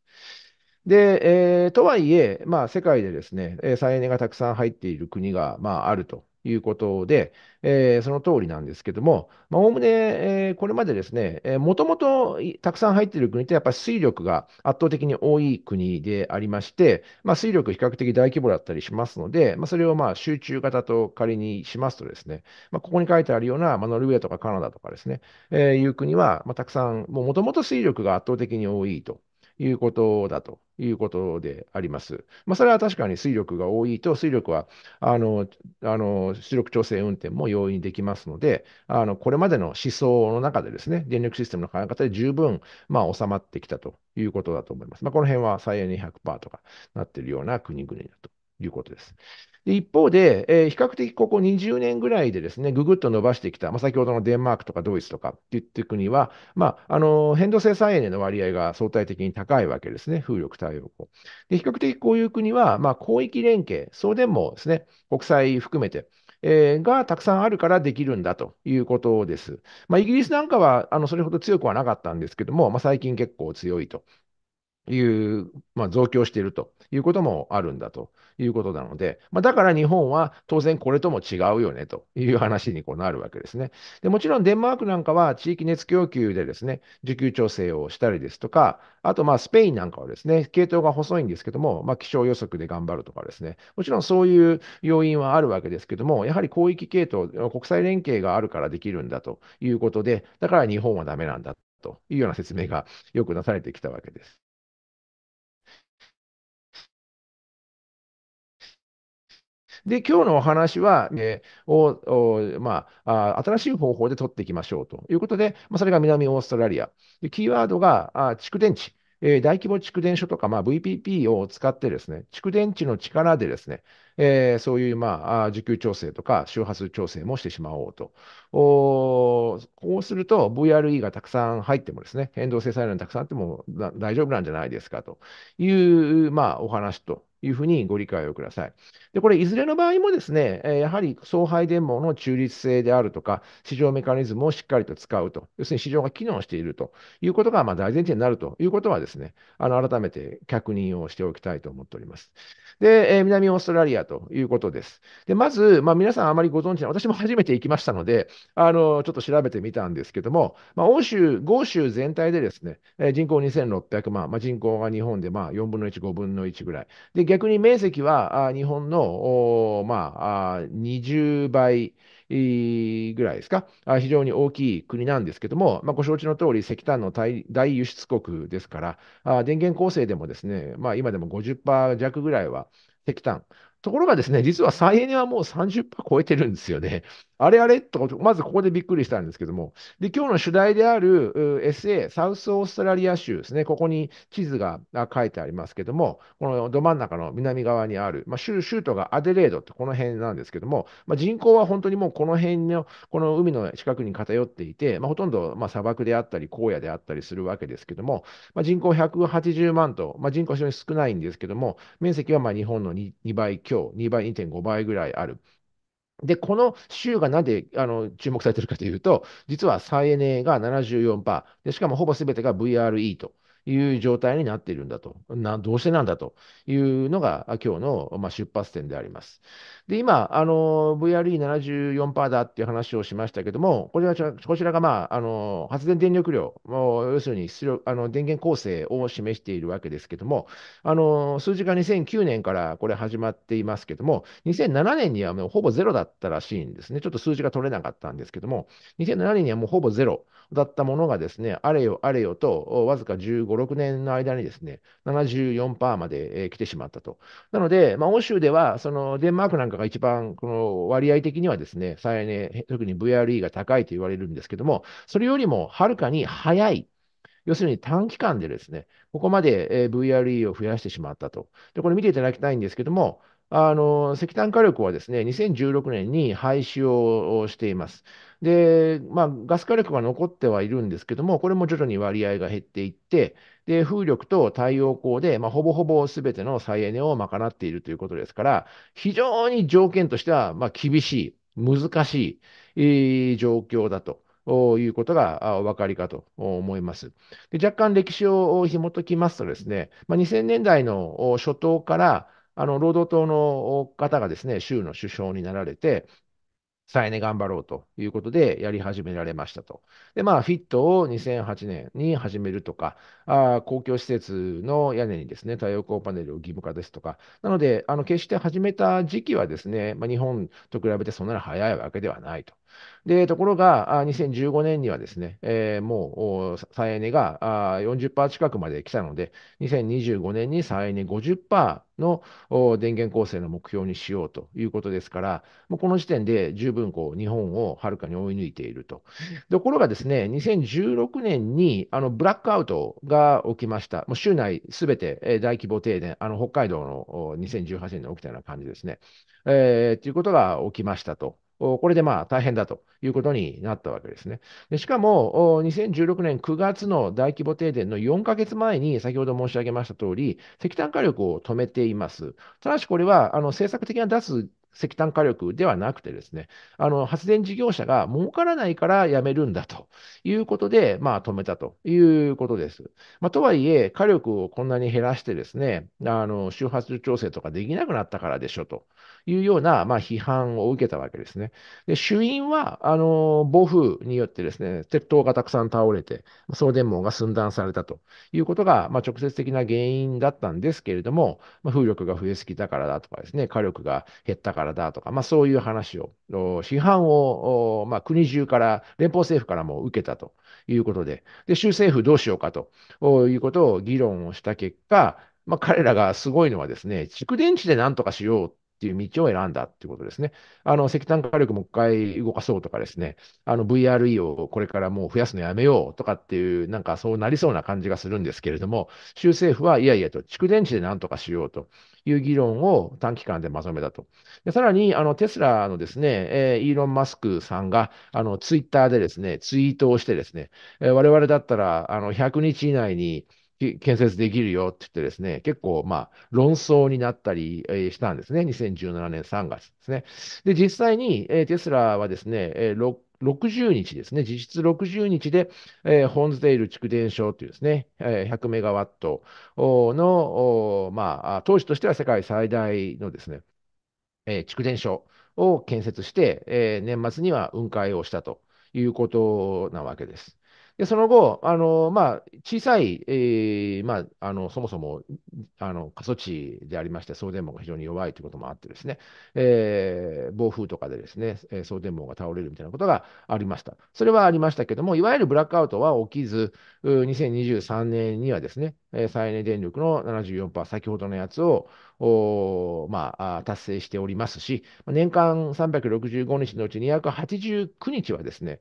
で、えー、とはいえ、まあ、世界でですね、再エネがたくさん入っている国が、まあ、あるということで、えー、その通りなんですけども、まお概ね、えー、これまでですね、えもともとたくさん入っている国ってやっぱり水力が圧倒的に多い国でありまして、まあ、水力比較的大規模だったりしますので、まあ、それをまあ集中型と仮にしますとですね、まあ、ここに書いてあるような、まあ、ノルウェーとかカナダとかですね、えー、いう国は、まあ、たくさん、もともと水力が圧倒的に多いと。いうことだということであります。まあ、それは確かに水力が多いと、水力はあのあの出力調整運転も容易にできますので、あのこれまでの思想の中でですね、電力システムの考え方で十分、まあ、収まってきたということだと思います。まあ、この辺は再エネ100%とかなっているような国々だということです。で一方で、えー、比較的ここ20年ぐらいでですね、ぐぐっと伸ばしてきた、まあ、先ほどのデンマークとかドイツとかっていった国は、まあ、あの変動性再エネの割合が相対的に高いわけですね、風力、太陽光。で比較的こういう国は、まあ、広域連携、送電網ですね、国際含めて、えー、がたくさんあるからできるんだということです。まあ、イギリスなんかはあのそれほど強くはなかったんですけども、まあ、最近結構強いという、まあ、増強しているということもあるんだということなので、まあ、だから日本は当然これとも違うよねという話にこうなるわけですねで。もちろんデンマークなんかは地域熱供給でですね、需給調整をしたりですとか、あとまあスペインなんかはですね、系統が細いんですけども、まあ、気象予測で頑張るとかですね、もちろんそういう要因はあるわけですけども、やはり広域系統、国際連携があるからできるんだということで、だから日本はダメなんだというような説明がよくなされてきたわけです。で、今日のお話は、えー、おまあ、新しい方法で取っていきましょうということで、まあ、それが南オーストラリア。でキーワードがあ蓄電池。え大規模蓄電所とか、まあ、VPP を使ってですね、蓄電池の力でですね、えー、そういう、まあ、需給調整とか周波数調整もしてしまおうと。こうすると VRE がたくさん入ってもですね、変動制裁量がたくさんあっても大丈夫なんじゃないですかという、まあ、お話というふうにご理解をください。で、これ、いずれの場合もですね、やはり送配電網の中立性であるとか、市場メカニズムをしっかりと使うと、要するに市場が機能しているということがま大前提になるということはですね、あの改めて確認をしておきたいと思っております。で、南オーストラリアということです。で、まず、まあ、皆さんあまりご存知ない、私も初めて行きましたので、あの、ちょっと調べてみたんですけども、まあ、欧州、豪州全体でですね、え人口2600万、まあ、人口が日本でまあ4分の1、5分の1ぐらい。で、逆に面積はあ日本の、まあ、あ20倍、ぐらいですか、非常に大きい国なんですけども、まあ、ご承知の通り、石炭の大輸出国ですから、電源構成でもですね、まあ、今でも50%弱ぐらいは石炭ところがですね、実は再エネはもう30%超えてるんですよね。あれあれとか、まずここでびっくりしたんですけども、で今日の主題である SA、サウスオーストラリア州ですね、ここに地図が書いてありますけども、このど真ん中の南側にある、まあ、州州都がアデレードってこの辺なんですけども、まあ、人口は本当にもうこの辺の、この海の近くに偏っていて、まあ、ほとんどま砂漠であったり、荒野であったりするわけですけども、まあ、人口180万と、まあ、人口非常に少ないんですけども、面積はま日本の 2, 2倍強、2倍、2.5倍ぐらいある。で、この州がなんであの注目されているかというと、実は再エネが74%、でしかもほぼすべてが VRE という状態になっているんだと。などうしてなんだというのが今日の、ま出発点であります。で、今、VRE74% だっていう話をしましたけども、ここちらが、まあ、あの、発電電力量、要するに出力、あの、電源構成を示しているわけですけども、あの、数字が2009年からこれ始まっていますけども、2007年にはもうほぼゼロだったらしいんですね。ちょっと数字が取れなかったんですけども、2007年にはもうほぼゼロだったものがですね、あれよあれよと、わずか15 5、6年の間にですね、74%まで、えー、来てしまったと。なので、まあ、欧州では、そのデンマークなんかが一番、この割合的にはですね、再エネ、特に VRE が高いと言われるんですけども、それよりもはるかに早い要するに短期間でですね、ここまで VRE を増やしてしまったと。で、これ見ていただきたいんですけども、あの石炭火力はですね、2016年に廃止をしています。で、まあ、ガス火力は残ってはいるんですけども、これも徐々に割合が減っていって、で、風力と太陽光で、まあ、ほぼほぼすべての再エネを賄っているということですから、非常に条件としては、まあ、厳しい、難しい、状況だと。いうことがお分かりかと思います。で若干歴史を紐解きますとですね、まあ、2000年代の初頭からあの、労働党の方がですね、州の首相になられて、再エネ頑張ろうということで、やり始められましたと。で、まあ、フィットを2008年に始めるとか、あ公共施設の屋根にですね、太陽光パネルを義務化ですとか、なので、あの決して始めた時期はですね、まあ、日本と比べてそんなに早いわけではないと。で、ところが、2015年にはですね、えー、もう再エネが40%近くまで来たので、2025年に再エネ50%の電源構成の目標にしようということですから、もうこの時点で十分こう日本をはるかに追い抜いていると。ところがですね、2016年にあのブラックアウトが起きました。もう州内すべて大規模停電、あの北海道の2018年に起きたような感じですね。えー、ということが起きましたと。これでまあ大変だということになったわけですね。でしかも、2016年9月の大規模停電の4ヶ月前に、先ほど申し上げました通り、石炭火力を止めています。ただし、これはあの政策的なす石炭火力ではなくてですね、あの発電事業者が儲からないからやめるんだということで、まあ、止めたということです。まあ、とはいえ、火力をこんなに減らしてですね、あの周波数調整とかできなくなったからでしょというような、まあ、批判を受けたわけですね。で主因はあの暴風によってですね、鉄塔がたくさん倒れて、送電網が寸断されたということが、まあ、直接的な原因だったんですけれども、まあ、風力が増えすぎたからだとかですね、火力が減ったからからだとか、まあ、そういう話を、批判を、まあ、国中から、連邦政府からも受けたということで、で州政府どうしようかということを議論をした結果、まあ、彼らがすごいのはですね、蓄電池でなんとかしようっていう道を選んだっていうことですね。あの、石炭火力もう一回動かそうとかですね、あの、VRE をこれからもう増やすのやめようとかっていう、なんかそうなりそうな感じがするんですけれども、州政府はいやいやと、蓄電池でなんとかしようという議論を短期間でまとめたと。でさらに、あの、テスラのですね、えー、イーロン・マスクさんが、あの、ツイッターでですね、ツイートをしてですね、えー、我々だったら、あの、100日以内に、建設できるよって言ってですね、結構、まあ、論争になったりしたんですね。2017年3月ですね。で、実際に、えテスラはですね、え60日ですね、実質60日で、えー、ホンズデイル蓄電所というですね、え100メガワットの、まあ、当時としては世界最大のですね、えー、蓄電所を建設して、えー、年末には運海をしたということなわけです。で、その後、あのまあ、小さい、えーまあ、あのそもそもあの過疎地でありまして、送電網が非常に弱いということもあってですね、えー、暴風とかでですね、送電網が倒れるみたいなことがありました。それはありましたけども、いわゆるブラックアウトは起きず、2023年にはですね、再エネ電力の74%、先ほどのやつを、まあ、達成しておりますし、年間365日のうち289日はですね、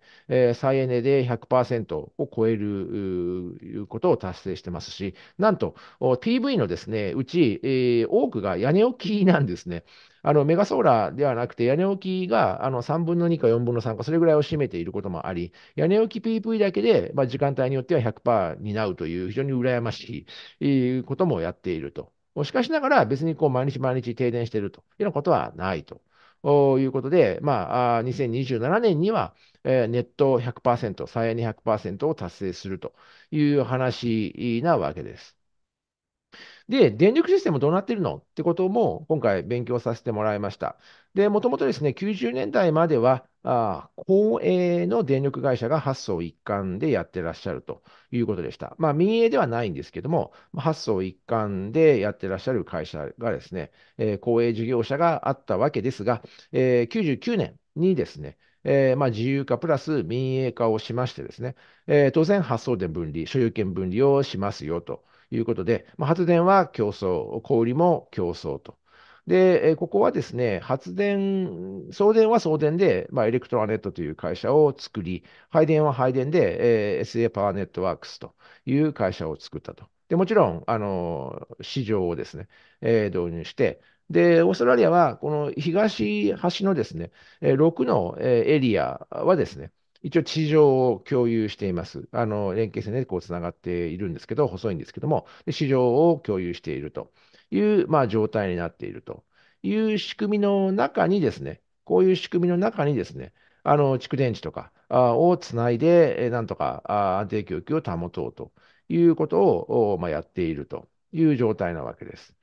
再エネで100%を超えることを達成してますし、なんと PV のですね、うち多くが屋根置きなんですね。あのメガソーラーではなくて、屋根置きがあの3分の2か4分の3か、それぐらいを占めていることもあり、屋根置き PV だけで、まあ、時間帯によっては100%担うという、非常に羨ましいこともやっていると。しかしながら、別にこう毎日毎日停電しているというようなことはないと。いうことで、まあ、2027年には、えー、ネット100%、再エネ100%を達成するという話なわけです。で、電力システムどうなってるのってことも今回勉強させてもらいました。で、もともとですね、90年代までは、あ公営の電力会社が発送一貫でやってらっしゃるということでした。まあ、民営ではないんですけども、発送一貫でやってらっしゃる会社がですね、えー、公営事業者があったわけですが、えー、99年にですね、えー、まあ、自由化プラス民営化をしましてですね、え当然発送で分離、所有権分離をしますよと。いうことで、まあ、発電は競争、小売も競争と。で、ここはですね、発電、送電は送電で、まあ、エレクトラネットという会社を作り、配電は配電で、えー、SA パワーネットワークスという会社を作ったと。でもちろん、あの市場をですね、えー、導入して、で、オーストラリアは、この東端のですね、6のエリアはですね、一応地上を共有しています。あの連携線でこうつながっているんですけど、細いんですけども、で市場を共有しているという、まあ、状態になっているという仕組みの中にですね、こういう仕組みの中にですね、あの蓄電池とかをつないで、なんとか安定供給を保とうということを、まあ、やっているという状態なわけです。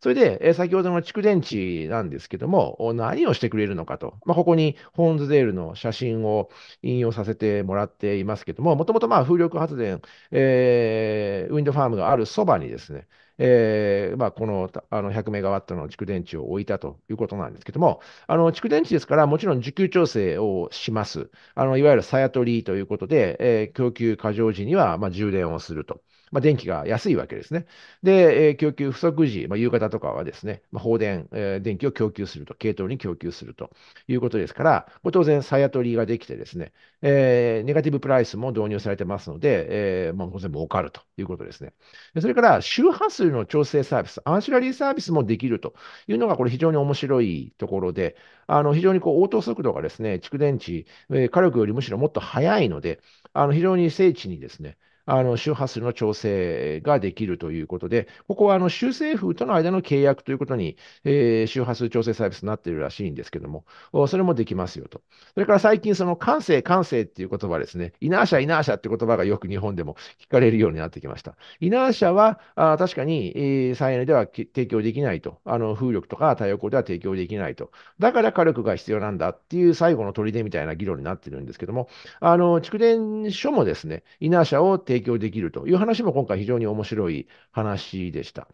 それで、えー、先ほどの蓄電池なんですけども、何をしてくれるのかと、まあ、ここにホーンズデールの写真を引用させてもらっていますけども、もともとまあ風力発電、えー、ウィンドファームがあるそばにですね、えーまあ、このあの100メガワットの蓄電池を置いたということなんですけども、あの蓄電池ですから、もちろん需給調整をします。あのいわゆるさや取りということで、えー、供給過剰時には、まあ、充電をすると。まあ、電気が安いわけですね。で、えー、供給不足時、まあ、夕方とかはですね、まあ、放電、えー、電気を供給すると、系統に供給するということですから、当然、さや取りができてですね、えー、ネガティブプライスも導入されてますので、えーまあ、当然儲かるということですね。それから、周波数数の調整サービス、アンシュラリーサービスもできるというのが、これ非常に面白いところで、あの非常にこう応答速度がですね、蓄電池、え火力よりむしろもっと速いので、あの非常に精緻にですね、あの周波数の調整ができるということで、ここはあの州政府との間の契約ということに、えー、周波数調整サービスになっているらしいんですけども、それもできますよと。それから最近、その感性、感性っていう言葉ですね、イナーシャ、イナーシャって言葉がよく日本でも聞かれるようになってきました。イナーシャはあ確かに、えー、再エネでは提供できないと。あの風力とか太陽光では提供できないと。だから火力が必要なんだっていう最後の砦みたいな議論になってるんですけども、あの蓄電所もですね、イナーシャを提提供できるという話も今回非常に面白い話でした。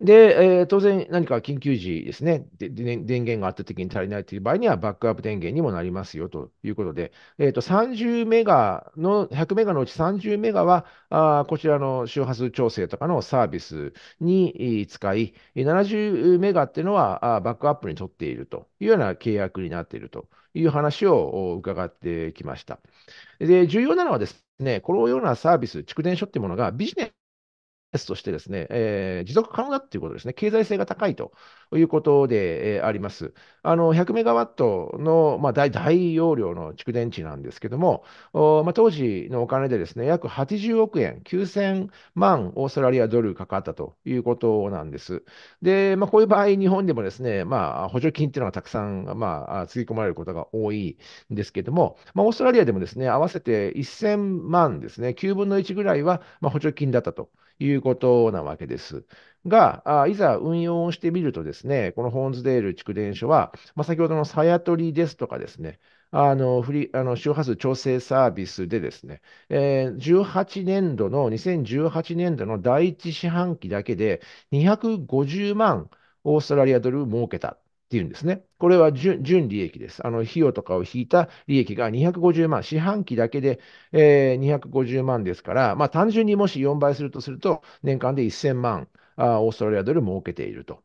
で、えー、当然何か緊急時ですねで電源があった時に足りないという場合にはバックアップ電源にもなりますよということで、えー、と30メガの、100メガのうち30メガは、あこちらの周波数調整とかのサービスに使い、70メガっていうのはあバックアップに取っているというような契約になっていると。いう話を伺ってきました。で、重要なのはですね、このようなサービス、蓄電所っていうものがビジネ S としてですね、えー、持続可能だということですね、経済性が高いということで、えー、あります。あの100メガワットの、まあ、大容量の蓄電池なんですけども、まあ、当時のお金でですね、約80億円、9000万オーストラリアドルかかったということなんです。で、まあ、こういう場合、日本でもですね、まあ、補助金っていうのがたくさん、まあ、つぎ込まれることが多いんですけども、まあ、オーストラリアでもですね、合わせて1000万ですね、9分の1ぐらいは、まあ、補助金だったと。いうことなわけです。が、いざ運用をしてみるとですね、このホーンズデール蓄電所は、まあ、先ほどのさやとりですとかですね、あのフリあの周波数調整サービスでですね、えー、18年度の、2018年度の第1四半期だけで250万オーストラリアドル儲けたっていうんですね。これは純利益です。あの費用とかを引いた利益が250万、四半期だけで、えー、250万ですから、まあ、単純にもし4倍するとすると、年間で1000万あオーストラリアドル儲けていると。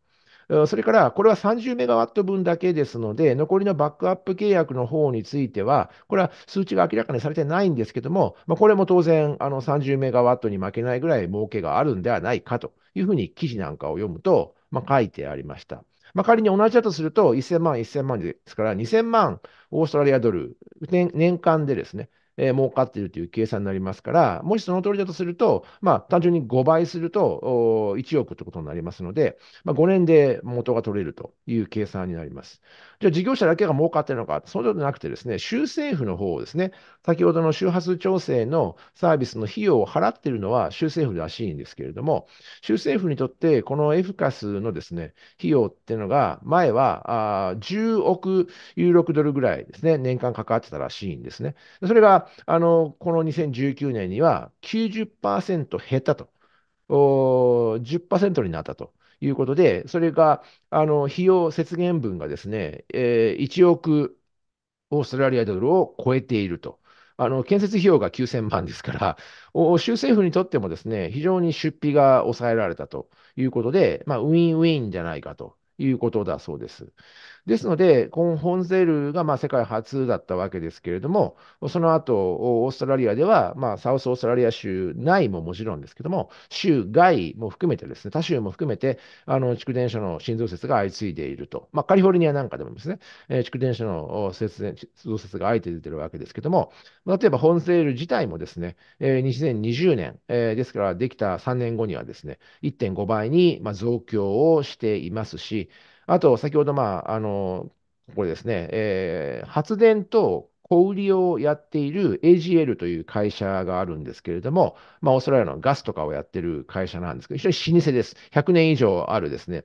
それから、これは30メガワット分だけですので、残りのバックアップ契約の方については、これは数値が明らかにされてないんですけども、まあ、これも当然、あの30メガワットに負けないぐらい儲けがあるんではないかというふうに記事なんかを読むと、まあ、書いてありました。まあ、仮に同じだとすると、1000万、1000万ですから、2000万オーストラリアドル、年間でですね、えー、儲かっているという計算になりますから、もしその通りだとすると、まあ、単純に5倍すると1億ということになりますので、まあ、5年で元が取れるという計算になります。じゃあ、事業者だけが儲かっているのか、そうではなくてですね、州政府の方ですね、先ほどの周波数調整のサービスの費用を払っているのは州政府らしいんですけれども、州政府にとって、この f カスのですね、費用っていうのが、前はあ10億ユーロドルぐらいですね、年間かかってたらしいんですね。それがあの、この2019年には90%減ったと。10%になったということで、それが、あの、費用節減分がですね、えー、1億オーストラリアドルを超えていると。あの、建設費用が9000万ですから、州政府にとってもですね、非常に出費が抑えられたということで、まあ、ウィンウィンじゃないかということだそうです。ですので、このホンゼルがまあ世界初だったわけですけれども、その後、オーストラリアでは、まあ、サウスオーストラリア州内ももちろんですけども、州外も含めてですね、他州も含めて、あの蓄電所の新増設が相次いでいると。まあ、カリフォルニアなんかでもですね、えー、蓄電所の設増設が相次いでいるわけですけども、例えばホンゼル自体もですね、えー、2020年、えー、ですからできた3年後にはですね、1.5倍にまあ増強をしていますし、あと、先ほど、まあ、あの、これですね、えー、発電と小売りをやっている AGL という会社があるんですけれども、まあ、オーストラリアのガスとかをやってる会社なんですけど、非常に老舗です。100年以上あるですね、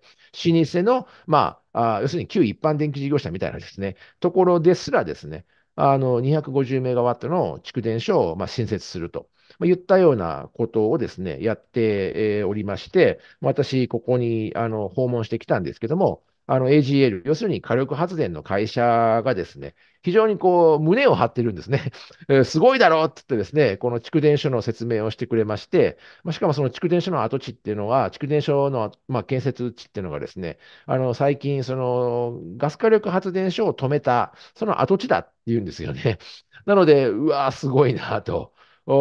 老舗の、まあ、あ要するに旧一般電気事業者みたいなですね、ところですらですね、あの、250メガワットの蓄電所を、まあ、新設すると。まあ、言ったようなことをですね、やって、えー、おりまして、私、ここに、あの、訪問してきたんですけども、あの AGL、要するに火力発電の会社がですね、非常にこう、胸を張ってるんですね。[laughs] えすごいだろうってってですね、この蓄電所の説明をしてくれまして、ましかもその蓄電所の跡地っていうのは、蓄電所の、まあ、建設地っていうのがですね、あの、最近、その、ガス火力発電所を止めた、その跡地だっていうんですよね。[laughs] なので、うわー、すごいなと。ま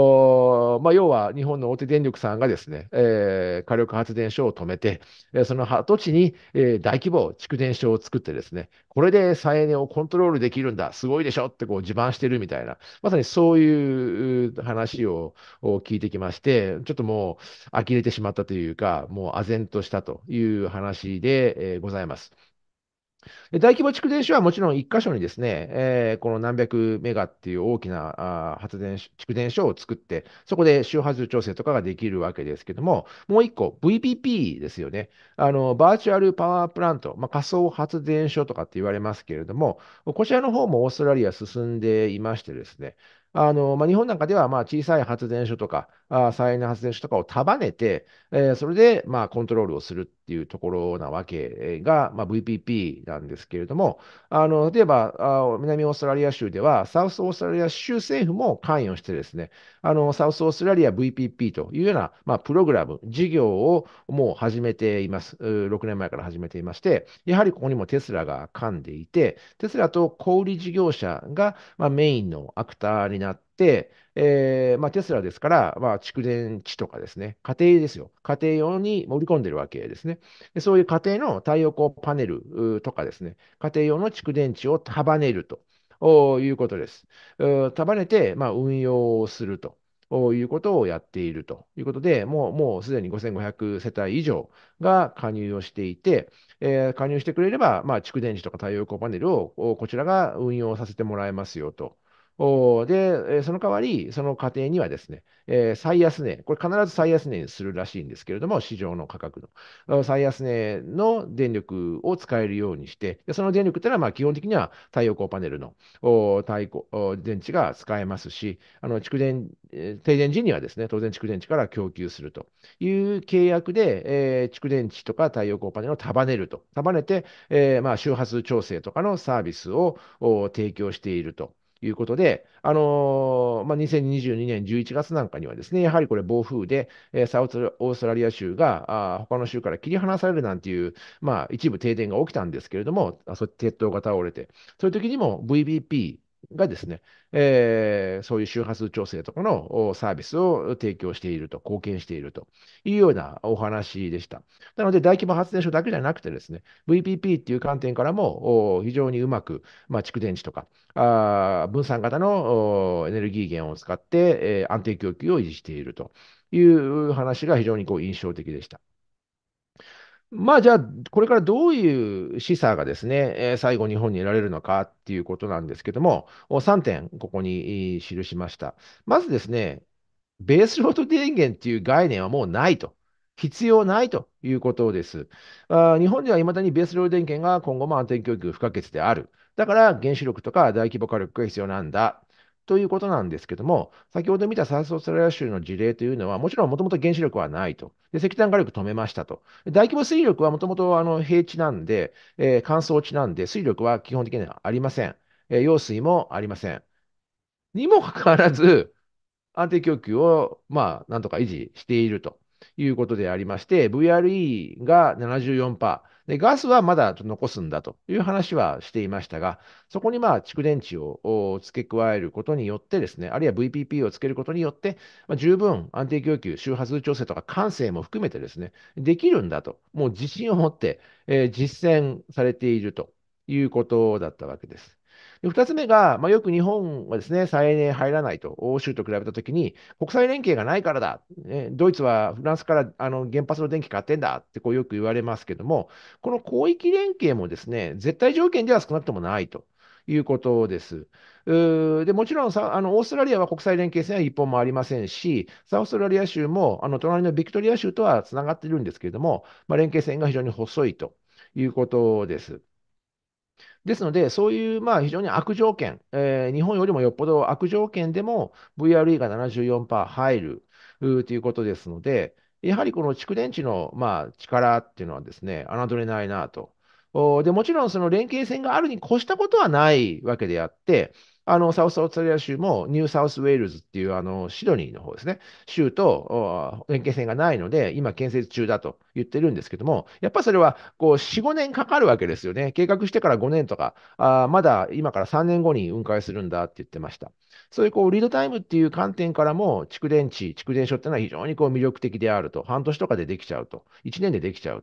あ、要は日本の大手電力さんがですね、えー、火力発電所を止めて、その跡地に、えー、大規模蓄電所を作ってですね、これで再エネをコントロールできるんだ、すごいでしょってこう自慢してるみたいな、まさにそういう話を聞いてきまして、ちょっともう呆れてしまったというか、もう唖然としたという話で、えー、ございます。大規模蓄電所はもちろん1箇所にですね、えー、この何百メガっていう大きなあ発電蓄電所を作って、そこで周波数調整とかができるわけですけども、もう1個、VPP ですよね。あのバーチャルパワープラント、まあ、仮想発電所とかって言われますけれども、こちらの方もオーストラリア進んでいましてですね、あのまあ、日本なんかではまあ小さい発電所とか、あ再エネ発電所とかを束ねて、えー、それでまあコントロールをするっていうところなわけが、まあ、VPP なんですけれども、あの例えばあ南オーストラリア州では、サウスオーストラリア州政府も関与してですね、あのサウスオーストラリア VPP というような、まあ、プログラム、事業をもう始めています。6年前から始めていまして、やはりここにもテスラが噛んでいて、テスラと小売事業者が、まあ、メインのアクターになって、、えー、まあ、テスラですから、まあ、蓄電池とかですね、家庭ですよ。家庭用に盛り込んでるわけですね。でそういう家庭の太陽光パネルとかですね、家庭用の蓄電池を束ねるということです。束ねて、まあ、運用をすると。いうことをやっているということで、もうもうすでに5500世帯以上が加入をしていて、えー、加入してくれれば、まあ、蓄電池とか太陽光パネルをこちらが運用させてもらえますよとおで、その代わり、その過程にはですね、えー、最安値、これ必ず最安値にするらしいんですけれども、市場の価格の。最安値の電力を使えるようにして、でその電力っていうのは、まあ、基本的には太陽光パネルの太お電池が使えますし、あの蓄電、停電時にはですね、当然蓄電池から供給するという契約で、えー、蓄電池とか太陽光パネルを束ねると、束ねて、えー、まあ、周波数調整とかのサービスを提供していると。いうことで、あのまあ、2022年11月なんかにはですね、やはりこれ暴風で、えー、サウスオーストラリア州があ他の州から切り離されるなんていう、まあ、一部停電が起きたんですけれども、あそ鉄塔が倒れて、そういう時にも VBP がですね、えー、そういう周波数調整とかのサービスを提供していると、貢献しているというようなお話でした。なので、大規模発電所だけじゃなくてですね、VPP っていう観点からも非常にうまく、まあ、蓄電池とか、あ分散型のエネルギー源を使って、えー、安定供給を維持しているという話が非常にこう印象的でした。まあじゃあ、これからどういう示唆がですね、え最後日本に得られるのかっていうことなんですけども、3点、ここに記しました。まずですね、ベースロード電源っていう概念はもうないと。必要ないということです。あ日本ではいまだにベースロード電源が今後も安定供給不可欠である。だから原子力とか大規模火力が必要なんだということなんですけども、先ほど見たサウスオーストラリア州の事例というのは、もちろんもともと原子力はないと。で、石炭火力止めましたと。大規模水力はもともとあの平地なんで、えー、乾燥地なんで、水力は基本的にはありません。えー、用水もありません。にもかかわらず、安定供給を、まあ、なんとか維持しているということでありまして、VRE が74%、で、ガスはまだ残すんだという話はしていましたが、そこにまあ蓄電池を付け加えることによってですね、あるいは VPP をつけることによって、まあ、十分安定供給、周波数調整とか感性も含めてですね、できるんだと、もう自信を持って、えー、実践されているということだったわけです。2つ目が、まあ、よく日本はですね、再エネ入らないと、欧州と比べたときに、国際連携がないからだ、ドイツはフランスからあの原発の電気買ってんだってこうよく言われますけども、この広域連携もですね、絶対条件では少なくともないと。いうことです。でもちろんあの、オーストラリアは国際連携線は一本もありませんし、サウストラリア州もあの隣のビクトリア州とはつながっているんですけれども、まあ、連携線が非常に細いということです。ですので、そういうまあ非常に悪条件、えー、日本よりもよっぽど悪条件でも VRE が74%入るということですので、やはりこの蓄電池のまあ力っていうのはですね、侮れないなと。でもちろんその連携線があるに越したことはないわけであって、あの、サウスオーストラリア州もニューサウスウェールズっていうあのシドニーの方ですね、州と連携線がないので、今、建設中だと言ってるんですけども、やっぱそれはこう4、5年かかるわけですよね。計画してから5年とか、あまだ今から3年後に運回するんだって言ってました。そういうこうリードタイムっていう観点からも、蓄電池、蓄電所っていうのは非常にこう魅力的であると、半年とかでできちゃうと、1年でできちゃう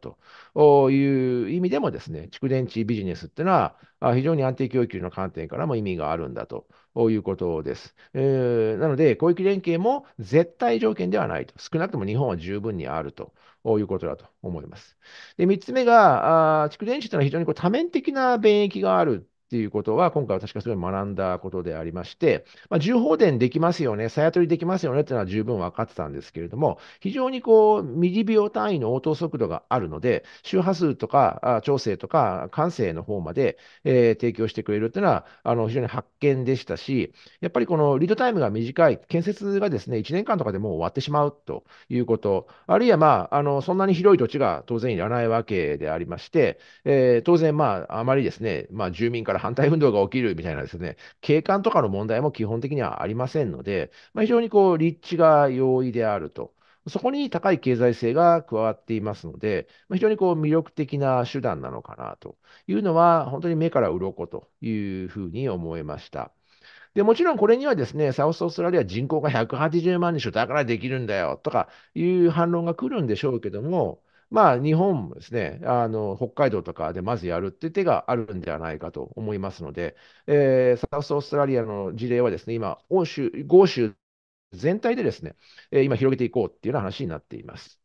という意味でもですね、蓄電池ビジネスっていうのは、非常に安定供給の観点からも意味があるんだということです。えー、なので、広域連携も絶対条件ではないと。少なくとも日本は十分にあるということだと思います。で、3つ目が、あ蓄電池というのは非常にこう多面的な便益があるっていうことは、今回私がすごい学んだことでありまして、まあ、重放電できますよね、さや取りできますよねっていうのは十分分かってたんですけれども、非常にこう、ミリ秒単位の応答速度があるので、周波数とか調整とか感性の方まで、えー、提供してくれるっていうのは、あの非常に発見でしたし、やっぱりこのリードタイムが短い、建設がですね、1年間とかでもう終わってしまうということ、あるいはまあ、あのそんなに広い土地が当然いらないわけでありまして、えー、当然まあ、あまりですね、まあ、住民から反対運動が起きるみたいなですね、景観とかの問題も基本的にはありませんので、まあ、非常にこう立地が容易であると。そこに高い経済性が加わっていますので、非常にこう魅力的な手段なのかなというのは、本当に目から鱗というふうに思いました。で、もちろんこれにはですね、サウスオーストラリア人口が180万人だからできるんだよとかいう反論が来るんでしょうけども、まあ、日本もですね、あの北海道とかでまずやるって手があるんではないかと思いますので、えー、サウスオーストラリアの事例はですね、今、欧州、豪州全体でですね、えー、今広げていこうっていうような話になっています。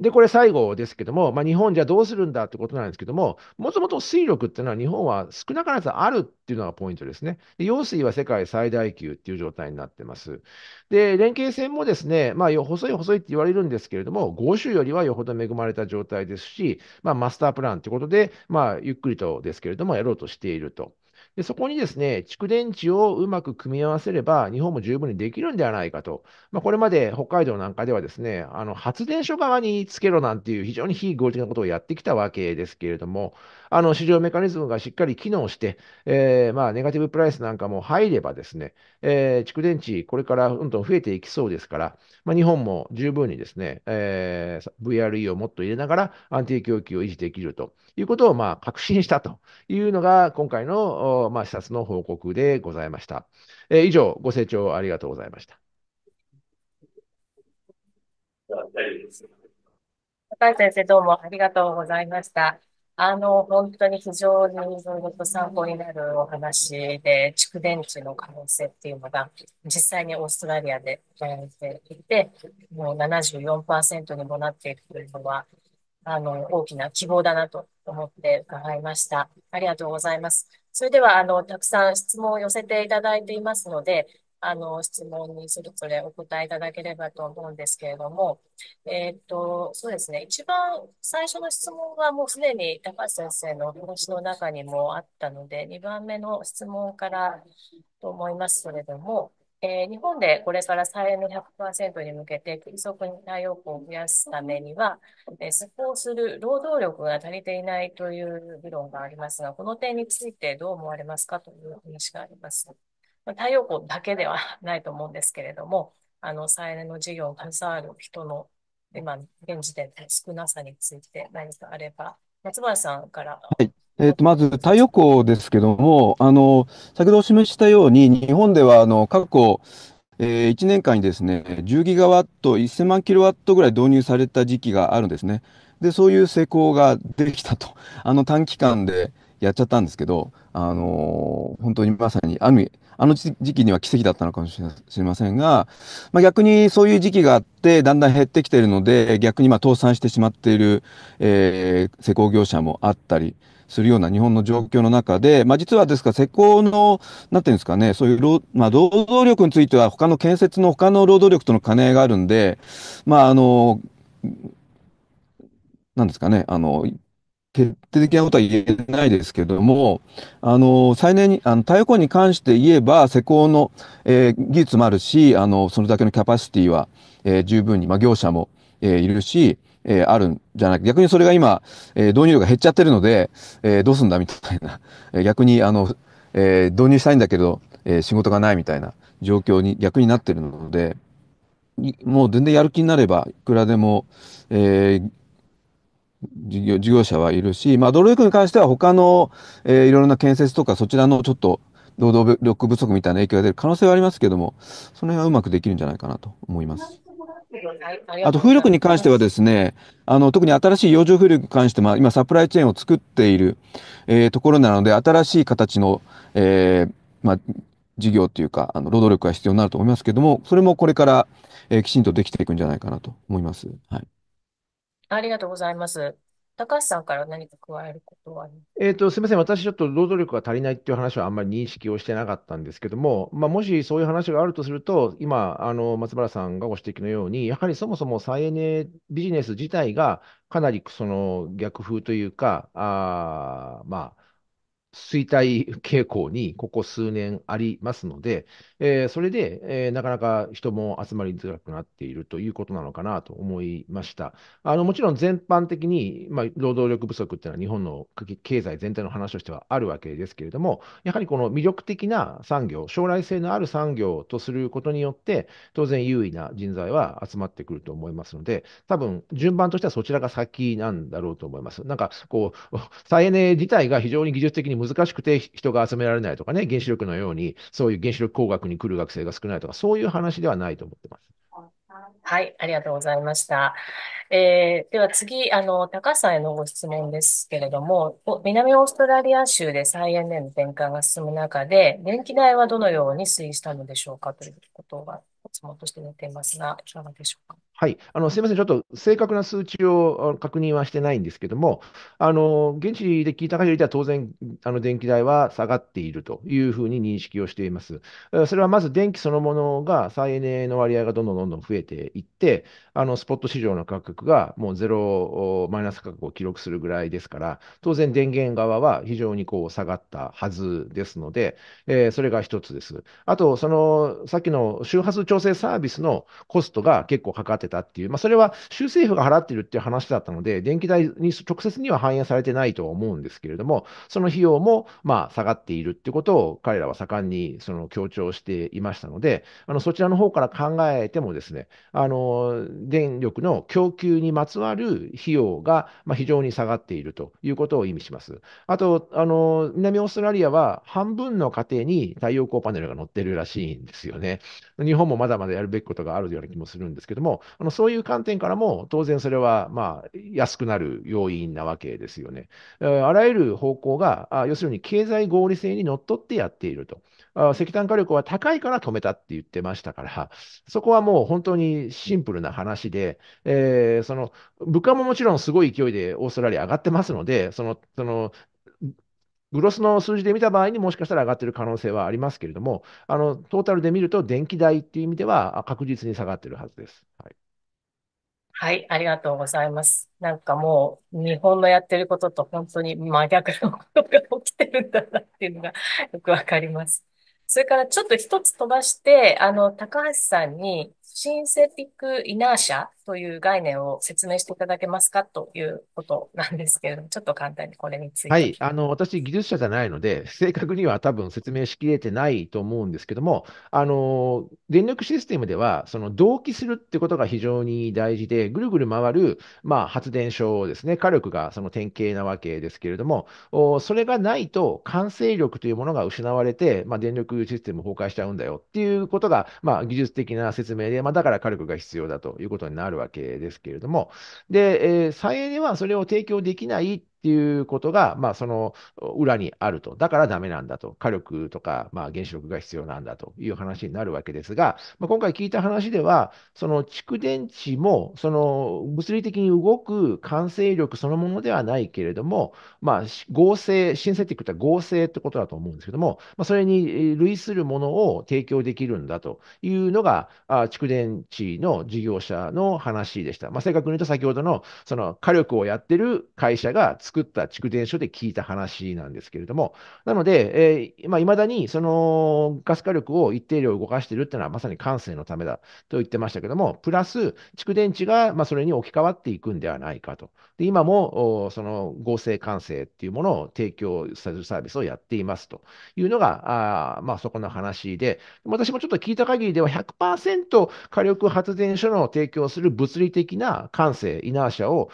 で、これ最後ですけども、まあ、日本じゃどうするんだってことなんですけども、もともと水力っていうのは日本は少なからずあるっていうのがポイントですね。で用水は世界最大級っていう状態になってます。で、連携線もですね、まあ、細い細いって言われるんですけれども、豪州よりはよほど恵まれた状態ですし、まあ、マスタープランということで、まあ、ゆっくりとですけれども、やろうとしていると。で、そこにですね、蓄電池をうまく組み合わせれば、日本も十分にできるんではないかと。まあ、これまで北海道なんかではですね、あの発電所側につけろなんていう非常に非合理的なことをやってきたわけですけれども、あの市場メカニズムがしっかり機能して、えー、まあネガティブプライスなんかも入ればですね、えー、蓄電池、これからどんどん増えていきそうですから、まあ、日本も十分にですね、えー、VRE をもっと入れながら安定供給を維持できるということをまあ確信したというのが、今回のまあ視察の報告でございました。えー、以上、ご清聴ありがとうございました。
高橋先生、どうもありがとうございました。あの、本当に非常にいろいろと参考になるお話で、蓄電池の可能性っていうのが、実際にオーストラリアでやられていて、もう74%にもなっているというのは、あの、大きな希望だなと思って伺いました。ありがとうございます。それでは、あの、たくさん質問を寄せていただいていますので、あの、質問にそれぞれお答えいただければと思うんですけれども、えっ、と、そうですね。一番最初の質問はもうすでに高橋先生のお話の中にもあったので、2番目の質問からと思いますけれども、えー、日本でこれから再エネ100%に向けて急速に太陽光を増やすためには、えー、スする労働力が足りていないという議論がありますが、この点についてどう思われますかという話があります。太陽光だけではないと思うんですけれども、あの、再エネの事業を携わる人の、今、現時点で少なさについて何かあれば、松原さんから。は
いえー、とまず太陽光ですけども、あの先ほどお示ししたように、日本ではあの過去、えー、1年間にですね10ギガワット、1000万キロワットぐらい導入された時期があるんですね。で、そういう施工ができたと、あの短期間でやっちゃったんですけど、あのー、本当にまさにある意味、あの時期には奇跡だったのかもしれませんが、まあ、逆にそういう時期があって、だんだん減ってきているので、逆にまあ倒産してしまっている、えー、施工業者もあったりするような日本の状況の中で、まあ、実はですから施工の、なんていうんですかね、そういう労、まあ、労働力については、他の建設の他の労働力との兼ね合いがあるんで、まあ、あの、なんですかね、あの、決定的なことは言えないですけども、あの、再燃に、あの、太陽光に関して言えば、施工の、えー、技術もあるし、あの、それだけのキャパシティは、えー、十分に、まあ、業者も、えー、いるし、えー、あるんじゃなく、逆にそれが今、えー、導入量が減っちゃってるので、えー、どうすんだみたいな、え逆に、あの、えー、導入したいんだけど、えー、仕事がないみたいな状況に逆になってるので、もう全然やる気になれば、いくらでも、えー、事業事業者はいるし、まあ、ドルクに関しては他の、えー、いろいろな建設とかそちらのちょっと労働力不足みたいな影響が出る可能性はありますけども、その辺はうまくできるんじゃないかなと思います。あと風力に関してはですね、あの特に新しい洋上風力に関しては、今、サプライチェーンを作っている、えー、ところなので、新しい形の、えー、まあ、事業というか、あの労働力が必要になると思いますけども、それもこれから、えー、きちんとできていくんじゃないかなと思います。はい
ありがとうございます。高橋さんから何か加えることは
えと、すみません、私ちょっと労働力が足りないっていう話はあんまり認識をしてなかったんですけども、まあ、もしそういう話があるとすると、今、あの松原さんがご指摘のように、やはりそもそも再エネビジネス自体がかなりその逆風というか、あまあ、衰退傾向にここ数年ありますので、えー、それで、えー、なかなか人も集まりづらくなっているということなのかなと思いました。あのもちろん全般的に、まあ、労働力不足っていうのは日本の経済全体の話としてはあるわけですけれども、やはりこの魅力的な産業、将来性のある産業とすることによって、当然優位な人材は集まってくると思いますので、多分順番としてはそちらが先なんだろうと思います。なんかこう、再 [laughs] エネ自体が非常に技術的に難しくて人が集められないとかね、原子力のように、そういう原子力工学に来る学生が少ないとか、そういう話ではないと思ってます。
はい、ありがとうございました。えー、では次、あの、高橋さんへのご質問ですけれども、南オーストラリア州で再エネの転換が進む中で、電気代はどのように推移したのでしょうかということが質問として出ていますが、いかがでしょうか。
はい。あの、すみません。ちょっと正確な数値を確認はしてないんですけども、あの、現地で聞いた限りでは当然、あの、電気代は下がっているというふうに認識をしています。それはまず電気そのものが再エネの割合がどんどんどんどん増えていって、あの、スポット市場の価格がもうゼロ、マイナス価格を記録するぐらいですから、当然電源側は非常にこう下がったはずですので、えーそれが一つです。あと、その、さっきの周波数調整サービスのコストが結構かかってってたっていう、まあ、それは州政府が払ってるっていう話だったので、電気代に直接には反映されてないとは思うんですけれども、その費用もまあ下がっているってことを彼らは盛んにその強調していましたので、あのそちらの方から考えてもですね、あの電力の供給にまつわる費用がま非常に下がっているということを意味します。あと、あの南オーストラリアは半分の家庭に太陽光パネルが載ってるらしいんですよね。日本もまだまだやるべきことがあるような気もするんですけども、あのそういう観点からも、当然それはまあ安くなる要因なわけですよね。あらゆる方向が、あ要するに経済合理性にのっとってやっていると。あ石炭火力は高いから止めたって言ってましたから、そこはもう本当にシンプルな話で、えー、その物価ももちろんすごい勢いでオーストラリア上がってますので、そのそのグロスの数字で見た場合にもしかしたら上がってる可能性はありますけれども、あのトータルで見ると電気代っていう意味では確実に下がってるはずです。はい
はい、ありがとうございます。なんかもう、日本のやってることと本当に真逆のことが起きてるんだなっていうのがよくわかります。それからちょっと一つ飛ばして、あの、高橋さんに、シンセティックイナーシャという概念を説明していただけますかということなんですけれども、ちょっと簡単にこれについて。はい、
あの私、技術者じゃないので、正確には多分説明しきれてないと思うんですけども、あの電力システムでは、その同期するってことが非常に大事で、ぐるぐる回る、まあ、発電所ですね、火力がその典型なわけですけれども、それがないと、完成力というものが失われて、まあ、電力システム崩壊しちゃうんだよっていうことが、まあ、技術的な説明で、まあ、だから火力が必要だということになる。るわけですけれども、で、えー、再エネはそれを提供できないっっていうことが、まあ、その裏にあると。だからダメなんだと。火力とか、まあ、原子力が必要なんだという話になるわけですが、まあ、今回聞いた話では、その蓄電池も、その物理的に動く完成力そのものではないけれども、まあ、合成、シンセティックって合成ってことだと思うんですけども、まあ、それに類するものを提供できるんだというのが、あ蓄電池の事業者の話でした。まあ、正確に言うと先ほどの、その火力をやってる会社が作作った蓄電所で聞いた話なんですけれども、なので、えま未だにそのガス火力を一定量動かしているっていうのはまさに感性のためだと言ってましたけども、プラス蓄電池がまあそれに置き換わっていくんではないかと。で今もその合成感性っていうものを提供するサービスをやっていますというのが、あまあ、そこの話で、私もちょっと聞いた限りでは100%火力発電所の提供する物理的な感性、イナーシャを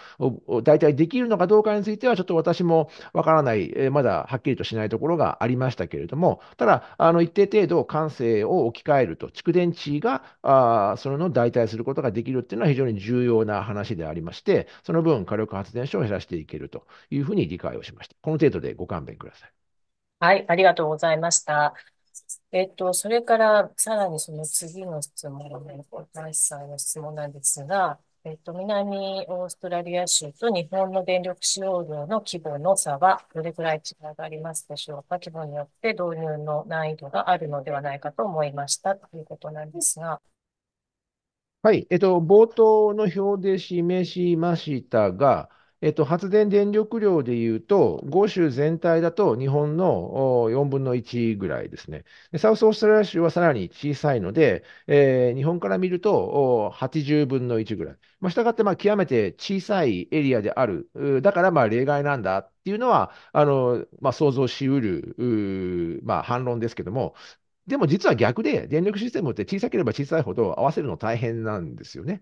大体できるのかどうかについてははちょっと私もわからない、えー、まだはっきりとしないところがありましたけれども、ただ、あの一定程度感性を置き換えると、蓄電池があそれの代替することができるっていうのは非常に重要な話でありまして、その分火力発電所を減らしていけるというふうに理解をしました。この程度でご勘弁ください。
はい、ありがとうございました。えっと、それから、さらにその次の質問、小林さんの質問なんですが、えっと、南オーストラリア州と日本の電力使用量の規模の差はどれくらい違いがありますでしょうか規模によって導入の難易度があるのではないかと思いましたということなんですが。
はい、えっと、冒頭の表で示しましたが、えっと、発電電力量でいうと、豪州全体だと日本の4分の1ぐらいですね。サウスオーストラリア州はさらに小さいので、えー、日本から見ると80分の1ぐらい。まあ、したがって、まあ、極めて小さいエリアである。だから、まあ、例外なんだっていうのは、あの、まあ、想像しうる、うまあ、反論ですけども、でも実は逆で、電力システムって小さければ小さいほど合わせるの大変なんですよね。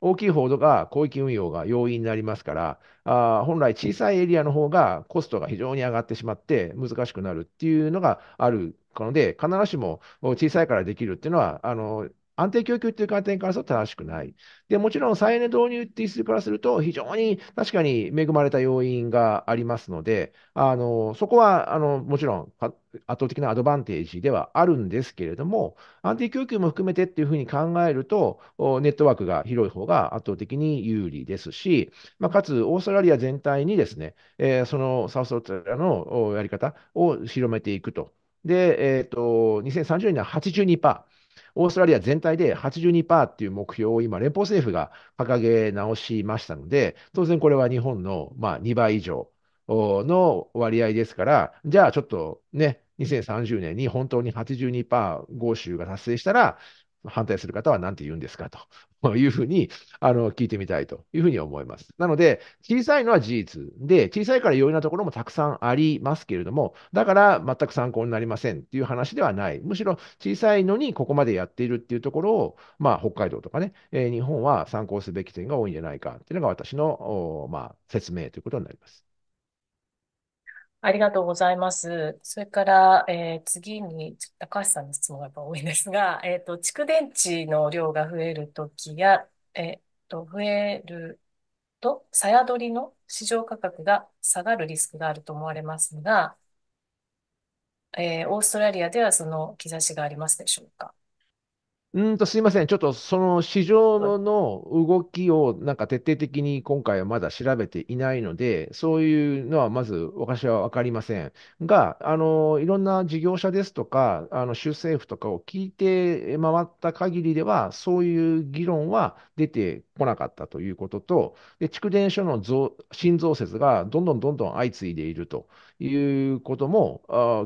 大きいどが広域運用が容易になりますから、あ本来小さいエリアの方がコストが非常に上がってしまって難しくなるっていうのがあるので、必ずしも小さいからできるっていうのは、あの、安定供給という観点からすると正しくない。で、もちろん再エネ導入っていう数からすると、非常に確かに恵まれた要因がありますので、あの、そこは、あの、もちろん圧倒的なアドバンテージではあるんですけれども、安定供給も含めてっていうふうに考えると、ネットワークが広い方が圧倒的に有利ですし、まあ、かつ、オーストラリア全体にですね、えー、そのサウスオーストラリアのやり方を広めていくと。で、えー、と、2030年は82%。オーストラリア全体で82%っていう目標を今、連邦政府が掲げ直しましたので、当然これは日本のまあ2倍以上の割合ですから、じゃあちょっとね、2030年に本当に82%合衆が達成したら、反対する方は何て言うんですかと [laughs] いうふうにあの聞いてみたいというふうに思います。なので、小さいのは事実で、小さいから容易なところもたくさんありますけれども、だから全く参考になりませんっていう話ではない。むしろ小さいのにここまでやっているっていうところを、まあ、北海道とかね、えー、日本は参考すべき点が多いんじゃないかっていうのが私の、まあ、説明ということになります。
ありがとうございます。それから、えー次に、高橋さんの質問がやっぱ多いんですが、[laughs] えっと、蓄電池の量が増えるときや、えっと、増えると、や取りの市場価格が下がるリスクがあると思われますが、えーオーストラリアではその兆しがありますでしょうか
うんと、すいません。ちょっとその市場の、の動きをなんか徹底的に今回はまだ調べていないので、そういうのはまず私はわかりません。が、あの、いろんな事業者ですとか、あの、州政府とかを聞いて回った限りでは、そういう議論は出てこなかったということと、で、蓄電所の増新増設がどんどんどんどん相次いでいると。いうことも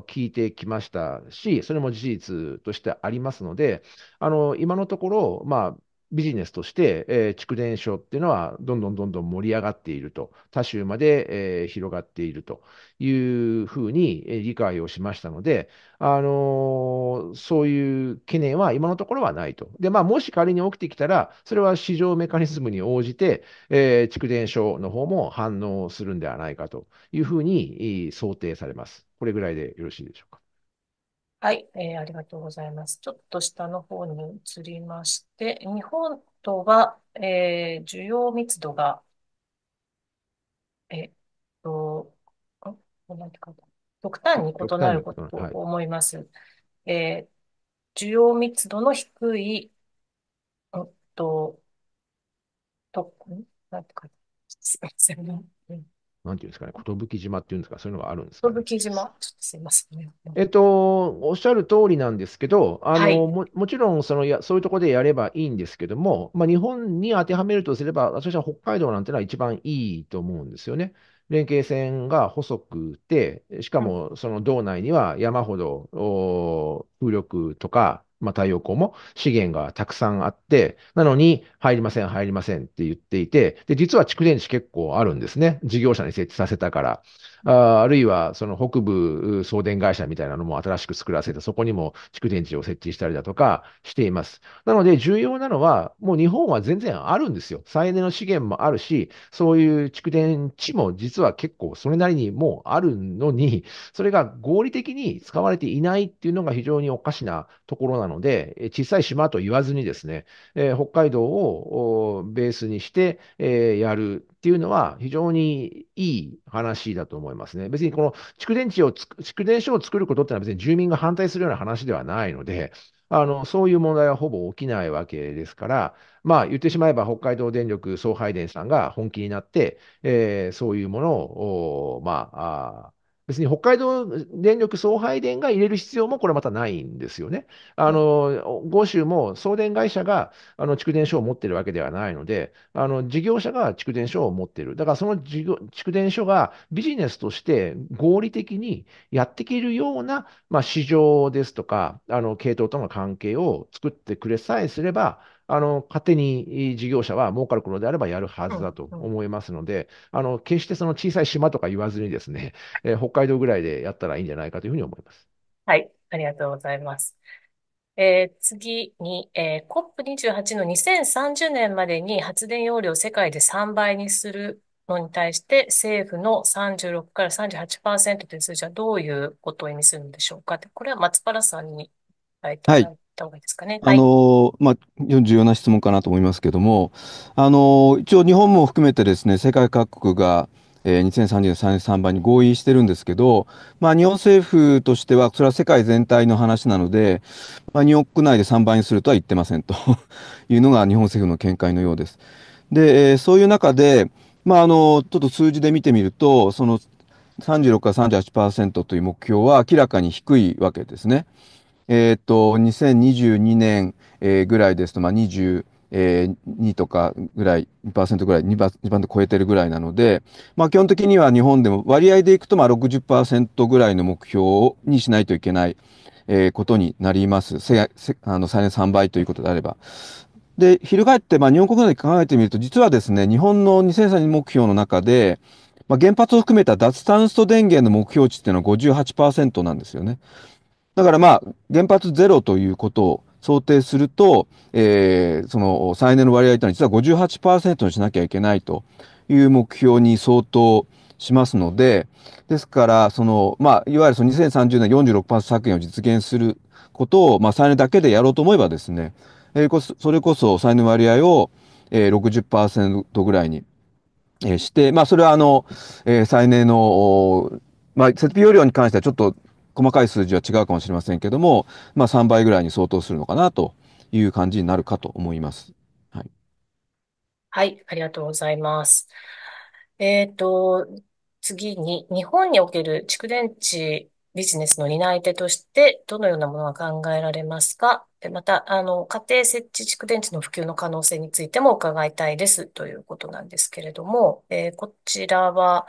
聞いてきましたし、それも事実としてありますので、あの今のところ、まあ、ビジネスとして、えー、蓄電所っていうのはどんどんどんどん盛り上がっていると、他州まで、えー、広がっているというふうに理解をしましたので、あのー、そういう懸念は今のところはないと。で、まあ、もし仮に起きてきたら、それは市場メカニズムに応じて、えー、蓄電所の方も反応するんではないかというふうに想定されます。これぐらいでよろしいでしょうか。
はい、えー、ありがとうございます。ちょっと下の方に移りまして、日本とは、えー、需要密度が、えっと、んなんて書いてある極端に異なることと思います。えー、需要密度の低い、うっと、と、んなんて書いてあるすいませうん
なんていうんですかね、寿島っていうんですか、そういうのがあるんで
すか、ね。寿島、ちょっとすいません、ね。
えっと、おっしゃる通りなんですけど、あの、はい、も、もちろん、その、や、そういうところでやればいいんですけども、まあ、日本に当てはめるとすれば、私は北海道なんてのは一番いいと思うんですよね。連携線が細くて、しかもその道内には山ほど、お風力とか、まあ、太陽光も資源がたくさんあって、なのに入りません、入りませんって言っていて、で、実は蓄電池結構あるんですね。事業者に設置させたから。ああるいはその北部送電会社みたいなのも新しく作らせて、そこにも蓄電池を設置したりだとかしています。なので重要なのは、もう日本は全然あるんですよ。再エネの資源もあるし、そういう蓄電池も実は結構それなりにもうあるのに、それが合理的に使われていないっていうのが非常におかしなところなので、小さい島と言わずにですね、えー、北海道をベースにして、えー、やるっていうのは非常にいい話だと思いますね。別にこの蓄電池を蓄電所を作ることってのは別に住民が反対するような話ではないので、あの、そういう問題はほぼ起きないわけですから、まあ言ってしまえば北海道電力送配電さんが本気になって、えー、そういうものを、まあ、別に北海道電力送配電が入れる必要もこれまたないんですよね。あの、豪州も送電会社があの蓄電所を持ってるわけではないので、あの事業者が蓄電所を持ってる。だからその事業蓄電所がビジネスとして合理的にやっていけるような、まあ、市場ですとか、あの系統との関係を作ってくれさえすれば、あの、勝手に事業者は儲かるのであればやるはずだと思いますので、あの、決してその小さい島とか言わずにですね、[laughs] えー、北海道ぐらいでやったらいいんじゃないかというふうに思います。
はい、ありがとうございます。えー、次に、えー、COP28 の2030年までに発電容量を世界で3倍にするのに対して、政府の36から38%という数字はどういうことを意味するんでしょうかこれは松原さんに、はい、はい。った方がいいですかね。あのー、
まあ、重要な質問かなと思いますけども、あのー、一応日本も含めてですね、世界各国が、えー、2030年33番に合意してるんですけど、まあ、日本政府としては、それは世界全体の話なので、まあ、日本国内で3倍にするとは言ってませんと [laughs] いうのが日本政府の見解のようです。で、えー、そういう中で、まあ、あの、ちょっと数字で見てみると、その36から38%という目標は明らかに低いわけですね。えー、っと、2022年、えー、ぐらいですと、まあ、2 2とかぐらい、2%ぐらい、2%, 2超えてるぐらいなので、まあ基本的には日本でも割合でいくとまあ60%ぐらいの目標にしないといけない、えー、ことになります。せせあの、最年3倍ということであれば。で、翻って、まあ日本国内で考えてみると、実はですね、日本の2030目標の中で、まあ、原発を含めた脱炭素電源の目標値っていうのは58%なんですよね。だからまあ、原発ゼロということを想定すると、えー、その再エネの割合というのは実は58%にしなきゃいけないという目標に相当しますので、ですから、その、まあ、いわゆるその2030年46%削減を実現することを、まあ、再エネだけでやろうと思えばですね、えー、それこそ再エネ割合を、えー、60%ぐらいに、えー、して、まあ、それはあの、えー、再エネの、まあ、設備容量に関してはちょっと細かい数字は違うかもしれませんけども、まあ、3倍ぐらいに相当するのかなという感じになるかと思います。はい。
はい、ありがとうございます。えっと、次に、日本における蓄電池ビジネスの担い手として、どのようなものが考えられますかまた、あの、家庭設置蓄電池の普及の可能性についても伺いたいですということなんですけれども、えー、こちらは、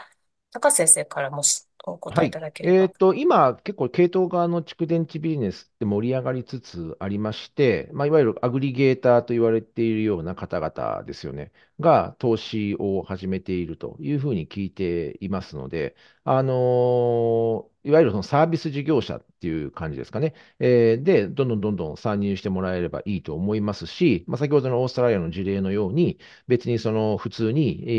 高瀬先生からもしお答はえいただけれえっと、
今、結構、系統側の蓄電池ビジネスって盛り上がりつつありまして、まあ、いわゆるアグリゲーターと言われているような方々ですよね、が投資を始めているというふうに聞いていますので、あのーいわゆるそのサービス事業者っていう感じですかね。えーで、どんどんどんどん参入してもらえればいいと思いますし、まあ、先ほどのオーストラリアの事例のように、別にその普通に、え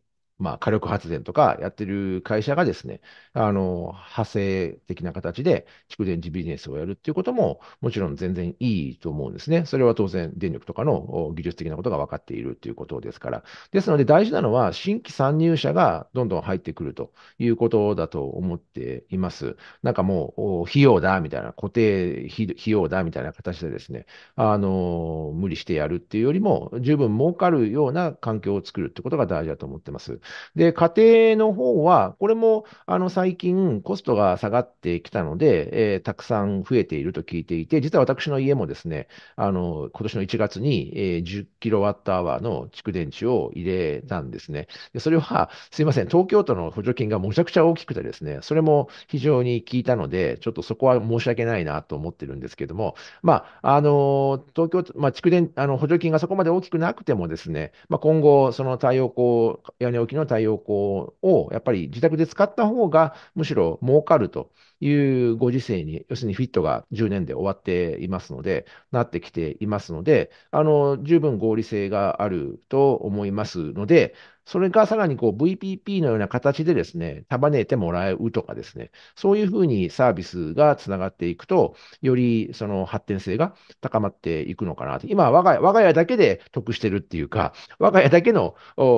ーまあ、火力発電とかやってる会社がですね、あの、派生的な形で蓄電池ビジネスをやるっていうことも、もちろん全然いいと思うんですね。それは当然電力とかの技術的なことが分かっているっていうことですから。ですので大事なのは新規参入者がどんどん入ってくるということだと思っています。なんかもう、費用だみたいな、固定費用だみたいな形でですね、あの、無理してやるっていうよりも、十分儲かるような環境を作るってことが大事だと思ってます。で、家庭の方は、これも、あの、最近コストが下がってきたので、えー、たくさん増えていると聞いていて、実は私の家もですね、あの、今年の1月に、えー、10キロワットアワーの蓄電池を入れたんですね。で、それは、すいません、東京都の補助金がむちゃくちゃ大きくてですね、それも非常に効いたので、ちょっとそこは申し訳ないなと思ってるんですけども、まあ、あの、東京まあ、蓄電、あの、補助金がそこまで大きくなくてもですね、まあ、今後、その太陽光屋根置きの太陽光をやっぱり自宅で使った方がむしろ儲かるというご時世に、要するにフィットが10年で終わっていますので、なってきていますので、あの、十分合理性があると思いますので、それがさらにこう VPP のような形でですね、束ねてもらうとかですね、そういうふうにサービスがつながっていくと、よりその発展性が高まっていくのかなと。今我が我が家だけで得してるっていうか、我が家だけの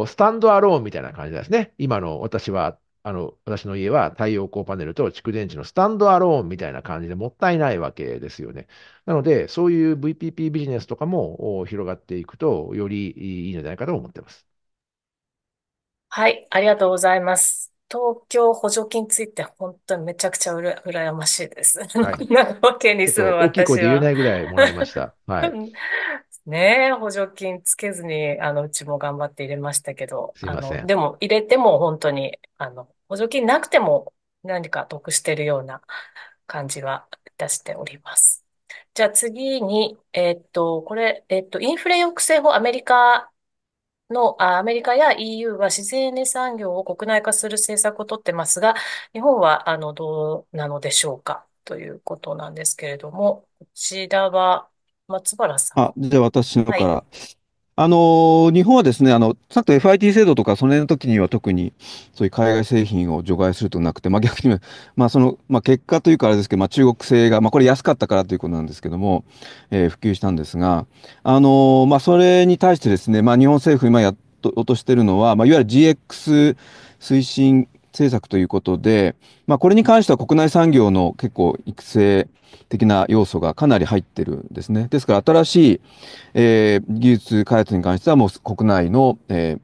スタンドアローンみたいな感じですね。今の私はあの、私の家は太陽光パネルと蓄電池のスタンドアローンみたいな感じでもったいないわけですよね。なので、そういう VPP ビジネスとかも広がっていくと、よりいいのではないかと思っています。
はい、ありがとうございます。東京補助金について本当にめちゃくちゃうら羨ましいです。はい。長野県に住む大きい声で言えないぐら
いもらいました。は
い。[laughs] ねえ、補助金つけずに、あの、うちも頑張って入れましたけど、すいませの、ん。でも入れても本当に、あの、補助金なくても何か得してるような感じは出しております。じゃあ次に、えっと、これ、えっと、インフレ抑制法、アメリカの、アメリカや EU は自然エネ産業を国内化する政策をとってますが、日本は、あの、どうなのでしょうかということなんですけれども、こちらは、松原さ
ん。あ、じゃあ私のから。はいあの、日本はですね、あの、さっき FIT 制度とか、その辺の時には特に、そういう海外製品を除外するとなくて、まあ逆に、まあその、まあ結果というかあれですけど、まあ中国製が、まあこれ安かったからということなんですけども、えー、普及したんですが、あの、まあそれに対してですね、まあ日本政府今やっと落としてるのは、まあいわゆる GX 推進政策ということで、まあ、これに関しては国内産業の結構育成的な要素がかなり入ってるんですね。ですから新しい、えー、技術開発に関してはもう国内の、え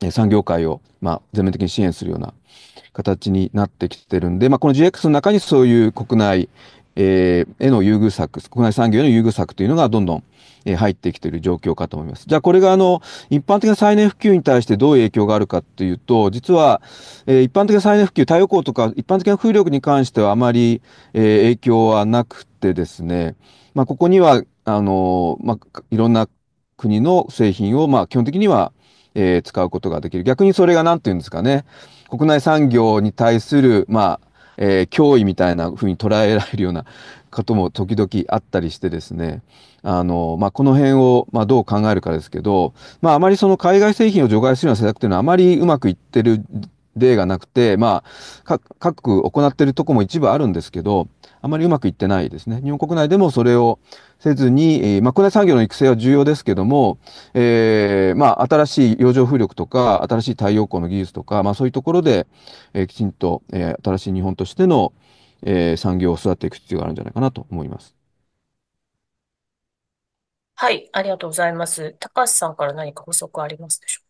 ー、産業界を、まあ、全面的に支援するような形になってきてるんで、まあ、この GX の中にそういう国内、えー、への優遇策、国内産業への優遇策というのがどんどん、えー、入ってきている状況かと思います。じゃあこれがあの、一般的な再燃普及に対してどういう影響があるかっていうと、実は、えー、一般的な再燃普及、太陽光とか一般的な風力に関してはあまり、えー、影響はなくてですね、まあここには、あの、まあいろんな国の製品を、まあ基本的には、えー、使うことができる。逆にそれが何て言うんですかね、国内産業に対する、まあ、えー、脅威みたいなふうに捉えられるようなことも時々あったりしてですね、あの、まあ、この辺を、まあ、どう考えるかですけど、まあ、あまりその海外製品を除外するような政策というのはあまりうまくいってる例がなくて、まあ、各行ってるとこも一部あるんですけど、あまりうまくいってないですね。日本国内でもそれをせずに、えー、まあ、国内産業の育成は重要ですけども、えー、まあ、新しい洋上風力とか、新しい太陽光の技術とか、まあ、そういうところで、えー、きちんと、え新しい日本としての、え産業を育てていく必要があるんじゃないかなと思います。
はい、ありがとうございます。高橋さんから何か補足ありますでしょうか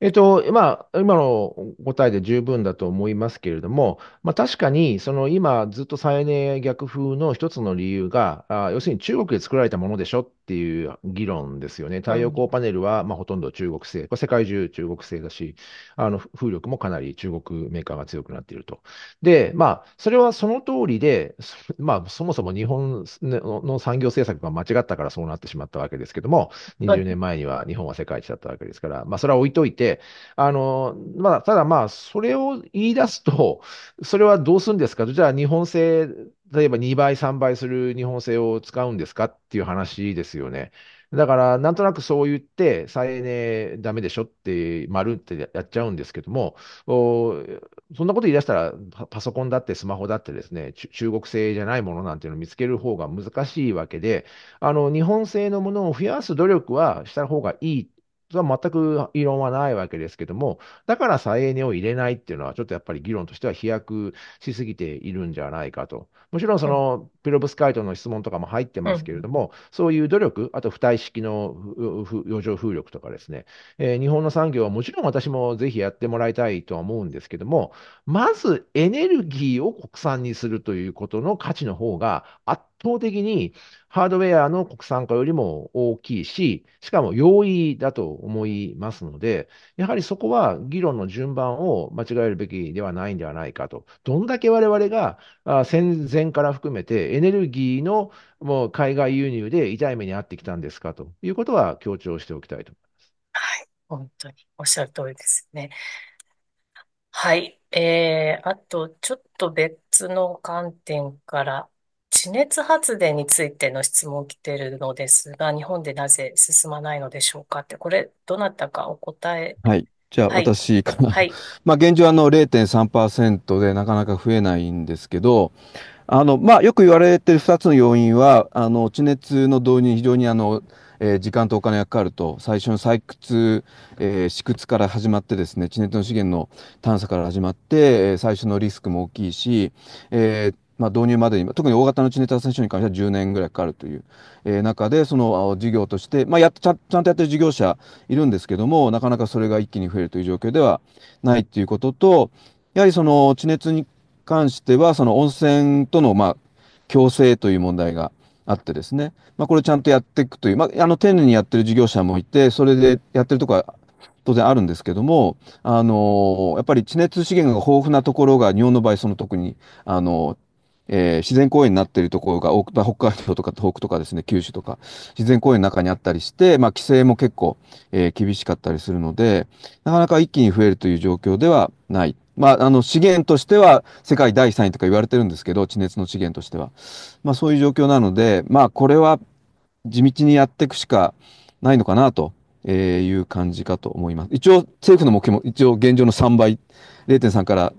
えっと、まあ、今の答えで十分だと思いますけれども、まあ、確かに、その今ずっと再エネ逆風の一つの理由が、あ要するに中国で作られたものでしょっていう議論ですよね。太陽光パネルは、まあ、ほとんど中国製、世界中中国製だし、あの風力もかなり中国メーカーが強くなっていると。で、まあ、それはその通りで、まあ、そもそも日本の産業政策が間違ったからそうなってしまったわけですけども、20年前には日本は世界一だったわけですから、はい、まあ、それは置いといて、あの、まあ、ただまあ、それを言い出すと、それはどうするんですかと、じゃあ日本製例えば2倍、3倍する日本製を使うんですかっていう話ですよね。だから、なんとなくそう言って、再エネダメでしょって、丸ってやっちゃうんですけども、おそんなこと言い出したらパ、パソコンだってスマホだってですね、中国製じゃないものなんていうのを見つける方が難しいわけで、あの、日本製のものを増やす努力はした方がいいそれは全く異論はないわけですけども、だから再エネを入れないっていうのは、ちょっとやっぱり議論としては飛躍しすぎているんじゃないかと。もちろんそのペロブスカイトの質問とかも入ってますけれども、うん、そういう努力、あと付帯式の余剰風力とかですね、えー、日本の産業はもちろん私もぜひやってもらいたいとは思うんですけども、まずエネルギーを国産にするということの価値の方が圧倒的にハードウェアの国産化よりも大きいし、しかも容易だと思いますので、やはりそこは議論の順番を間違えるべきではないんではないかと。どんだけ我々が戦前から含めてエネルギーのもう海外輸入で痛い目に遭ってきたんですかということは強調しておきたいと思います。はい、
本当におっしゃる通りですね。はい、えー、あとちょっと別の観点から、地熱発電についての質問来てるのですが、日本でなぜ進まないのでしょうかって、これ、どなたかお答え。はい。
じゃあはい、私から。はい。まあ現状あの0.3%でなかなか増えないんですけど、あの、まあ、よく言われてる2つの要因は、あの、地熱の導入に非常にあの、えー、時間とお金がかかると、最初の採掘、えー、試掘から始まってですね、地熱の資源の探査から始まって、最初のリスクも大きいし、えーまあ、導入までに、特に大型の地熱発電所に関しては10年ぐらいかかるという、えー、中で、その事業として、まあやちゃ、ちゃんとやってる事業者いるんですけども、なかなかそれが一気に増えるという状況ではないということと、やはりその地熱に関しては、その温泉との、まあ、共生という問題があってですね、まあ、これちゃんとやっていくという、まあ、あの、丁寧にやってる事業者もいて、それでやってるとこは当然あるんですけども、あのー、やっぱり地熱資源が豊富なところが日本の場合、その特に、あのー、えー、自然公園になっているところがまあ、北海道とか東北とかですね、九州とか、自然公園の中にあったりして、まあ、規制も結構、えー、厳しかったりするので、なかなか一気に増えるという状況ではない。まあ、あの、資源としては世界第3位とか言われてるんですけど、地熱の資源としては。まあ、そういう状況なので、まあ、これは地道にやっていくしかないのかなと。いう感じかと思います。一応、政府の目標も一応現状の3倍、0.3から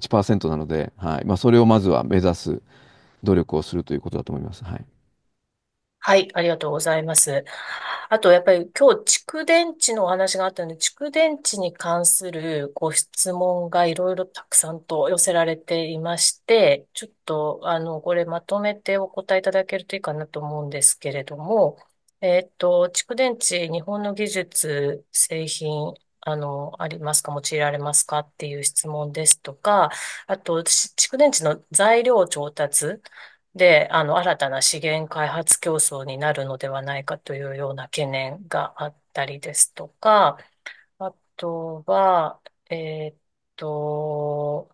1%なので、はいまあ、それをまずは目指す努力をするということだと思います。はい。
はい、ありがとうございます。あと、やっぱり今日、蓄電池のお話があったので、蓄電池に関するご質問がいろいろたくさんと寄せられていまして、ちょっと、あの、これまとめてお答えいただけるといいかなと思うんですけれども、えっと、蓄電池、日本の技術、製品、あの、ありますか、用いられますかっていう質問ですとか、あと、蓄電池の材料調達で、あの、新たな資源開発競争になるのではないかというような懸念があったりですとか、あとは、えっと、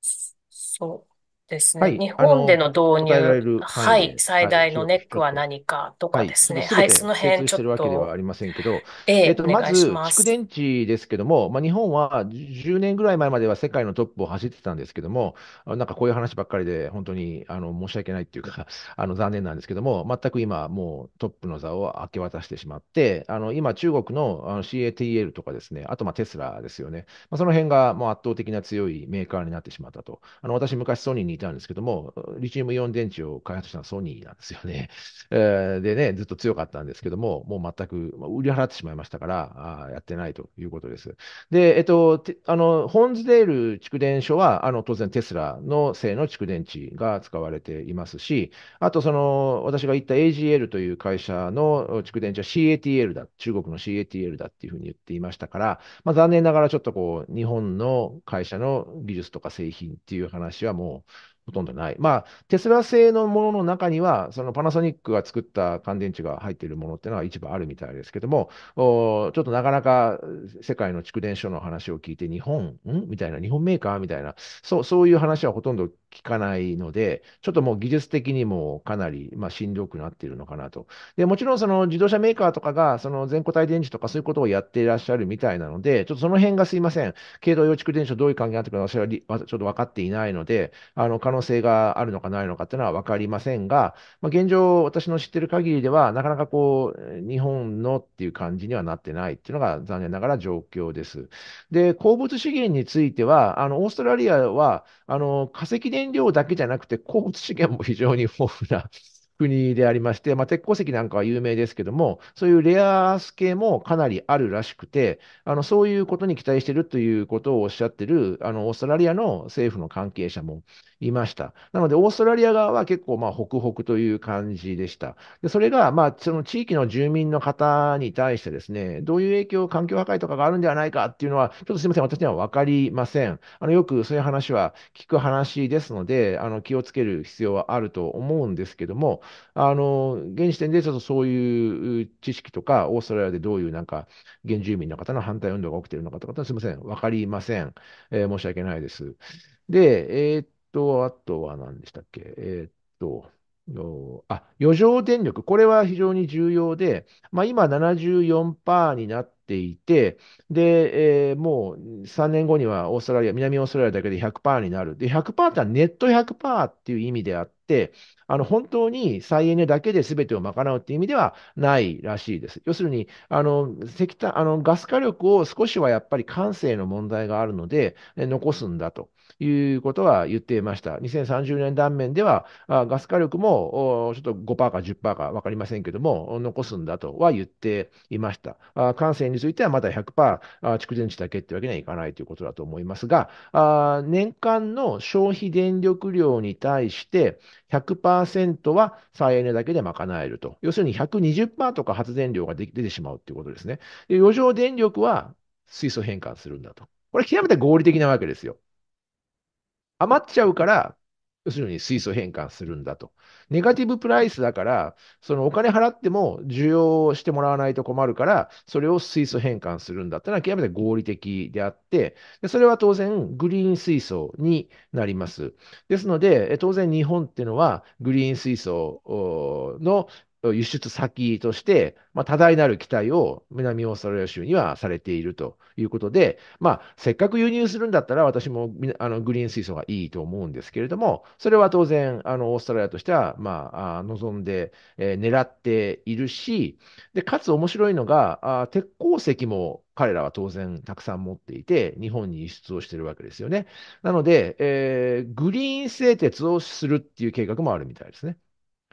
そですね。はい日本での導入、られる範囲はい、最大のネックは何か
とかですね。はい、その辺通してるわけではありませんけど、えええ、と、まず、蓄電池ですけども、まあ、日本は10年ぐらい前までは世界のトップを走ってたんですけども、なんかこういう話ばっかりで、本当にあの申し訳ないっていうか、あの残念なんですけども、全く今、もうトップの座を明け渡してしまって、あの今、中国の、あの CATL とかですね、あとまあテスラですよね、まあ、その辺がもう圧倒的な強いメーカーになってしまったと。あの私、昔ソニーにてんですけども、リチウムイオン電池を開発したのはソニーなんですよね。[laughs] えー、でね、ずっと強かったんですけども、もう全く、まあ、売り払ってしまいましたから、あやってないということです。で、えっと、あのホンズデール蓄電所は、あの当然テスラの製の蓄電池が使われていますし、あとその、私が言った AGL という会社の蓄電池は CATL だ、中国の CATL だっていうふうに言っていましたから、まあ、残念ながらちょっとこう、日本の会社の技術とか製品っていう話はもう、ほとんどない。まあ、テスラ製のものの中には、そのパナソニックが作った乾電池が入っているものっていうのは一部あるみたいですけども、おちょっとなかなか世界の蓄電所の話を聞いて、日本んみたいな、日本メーカーみたいな、そうそういう話はほとんど効かないので、ちょっともう技術的にもかなり、まあ、しんどくなっているのかなと。で、もちろんその自動車メーカーとかが、その全固体電池とかそういうことをやっていらっしゃるみたいなので、ちょっとその辺がすいません、軽度用蓄電池とどういう関係になってくるか私はちょっと分かっていないので、あの可能性があるのかないのかっていうのは分かりませんが、まあ、現状、私の知ってる限りでは、なかなかこう、日本のっていう感じにはなってないっていうのが残念ながら状況です。で、鉱物資源については、あの、オーストラリアは、あの、化石電燃料だけじゃなくて、鉱物資源も非常に豊富な国でありまして、まあ、鉄鉱石なんかは有名ですけども、そういうレアアース系もかなりあるらしくて、あのそういうことに期待してるということをおっしゃってるあのオーストラリアの政府の関係者もいました。なので、オーストラリア側は結構まあホクホクという感じでした。でそれがまあその地域の住民の方に対してですね、どういう影響、環境破壊とかがあるんではないかっていうのは、ちょっとすみません、私には分かりません。あのよくそういう話は聞く話ですので、あの気をつける必要はあると思うんですけども、あの、現時点でちょっとそういう知識とか、オーストラリアでどういうなんか、原住民の方の反対運動が起きているのかとか、すみません、わかりません、えー、申し訳ないです。で、えー、っと、あとは何でしたっけえー、っと、あ、余剰電力、これは非常に重要で、まあ、今74%になっていて、で、えー、もう3年後にはオーストラリア、南オーストラリアだけで100%になる。で、100%ってネット100%っていう意味であって、あの本当に再エネだけで全てを賄うっていう意味ではないらしいです。要するに、あの石炭あのガス火力を少しはやっぱり感性の問題があるので、残すんだと。いうことは言っていました。2030年断面では、ガス火力もちょっと5%か10%か分かりませんけども、残すんだとは言っていました。感染についてはまだ100%蓄電池だけってわけにはいかないということだと思いますが、年間の消費電力量に対して100%は再エネだけで賄えると。要するに120%とか発電量が出てしまうということですね。で余剰電力は水素変換するんだと。これ極めて合理的なわけですよ。余っちゃうから、要するに水素変換するんだと。ネガティブプライスだから、そのお金払っても需要してもらわないと困るから、それを水素変換するんだってのは極めて合理的であって、でそれは当然グリーン水素になります。ですので、当然日本っていうのはグリーン水素の輸出先として、まあ、多大なる期待を南オーストラリア州にはされているということで、まあ、せっかく輸入するんだったら、私もあのグリーン水素がいいと思うんですけれども、それは当然、あのオーストラリアとしては、まあ、望んで、えー、狙っているしで、かつ面白いのが、あ鉄鉱石も彼らは当然たくさん持っていて、日本に輸出をしているわけですよね。なので、えー、グリーン製鉄をするっていう計画もあるみたいですね。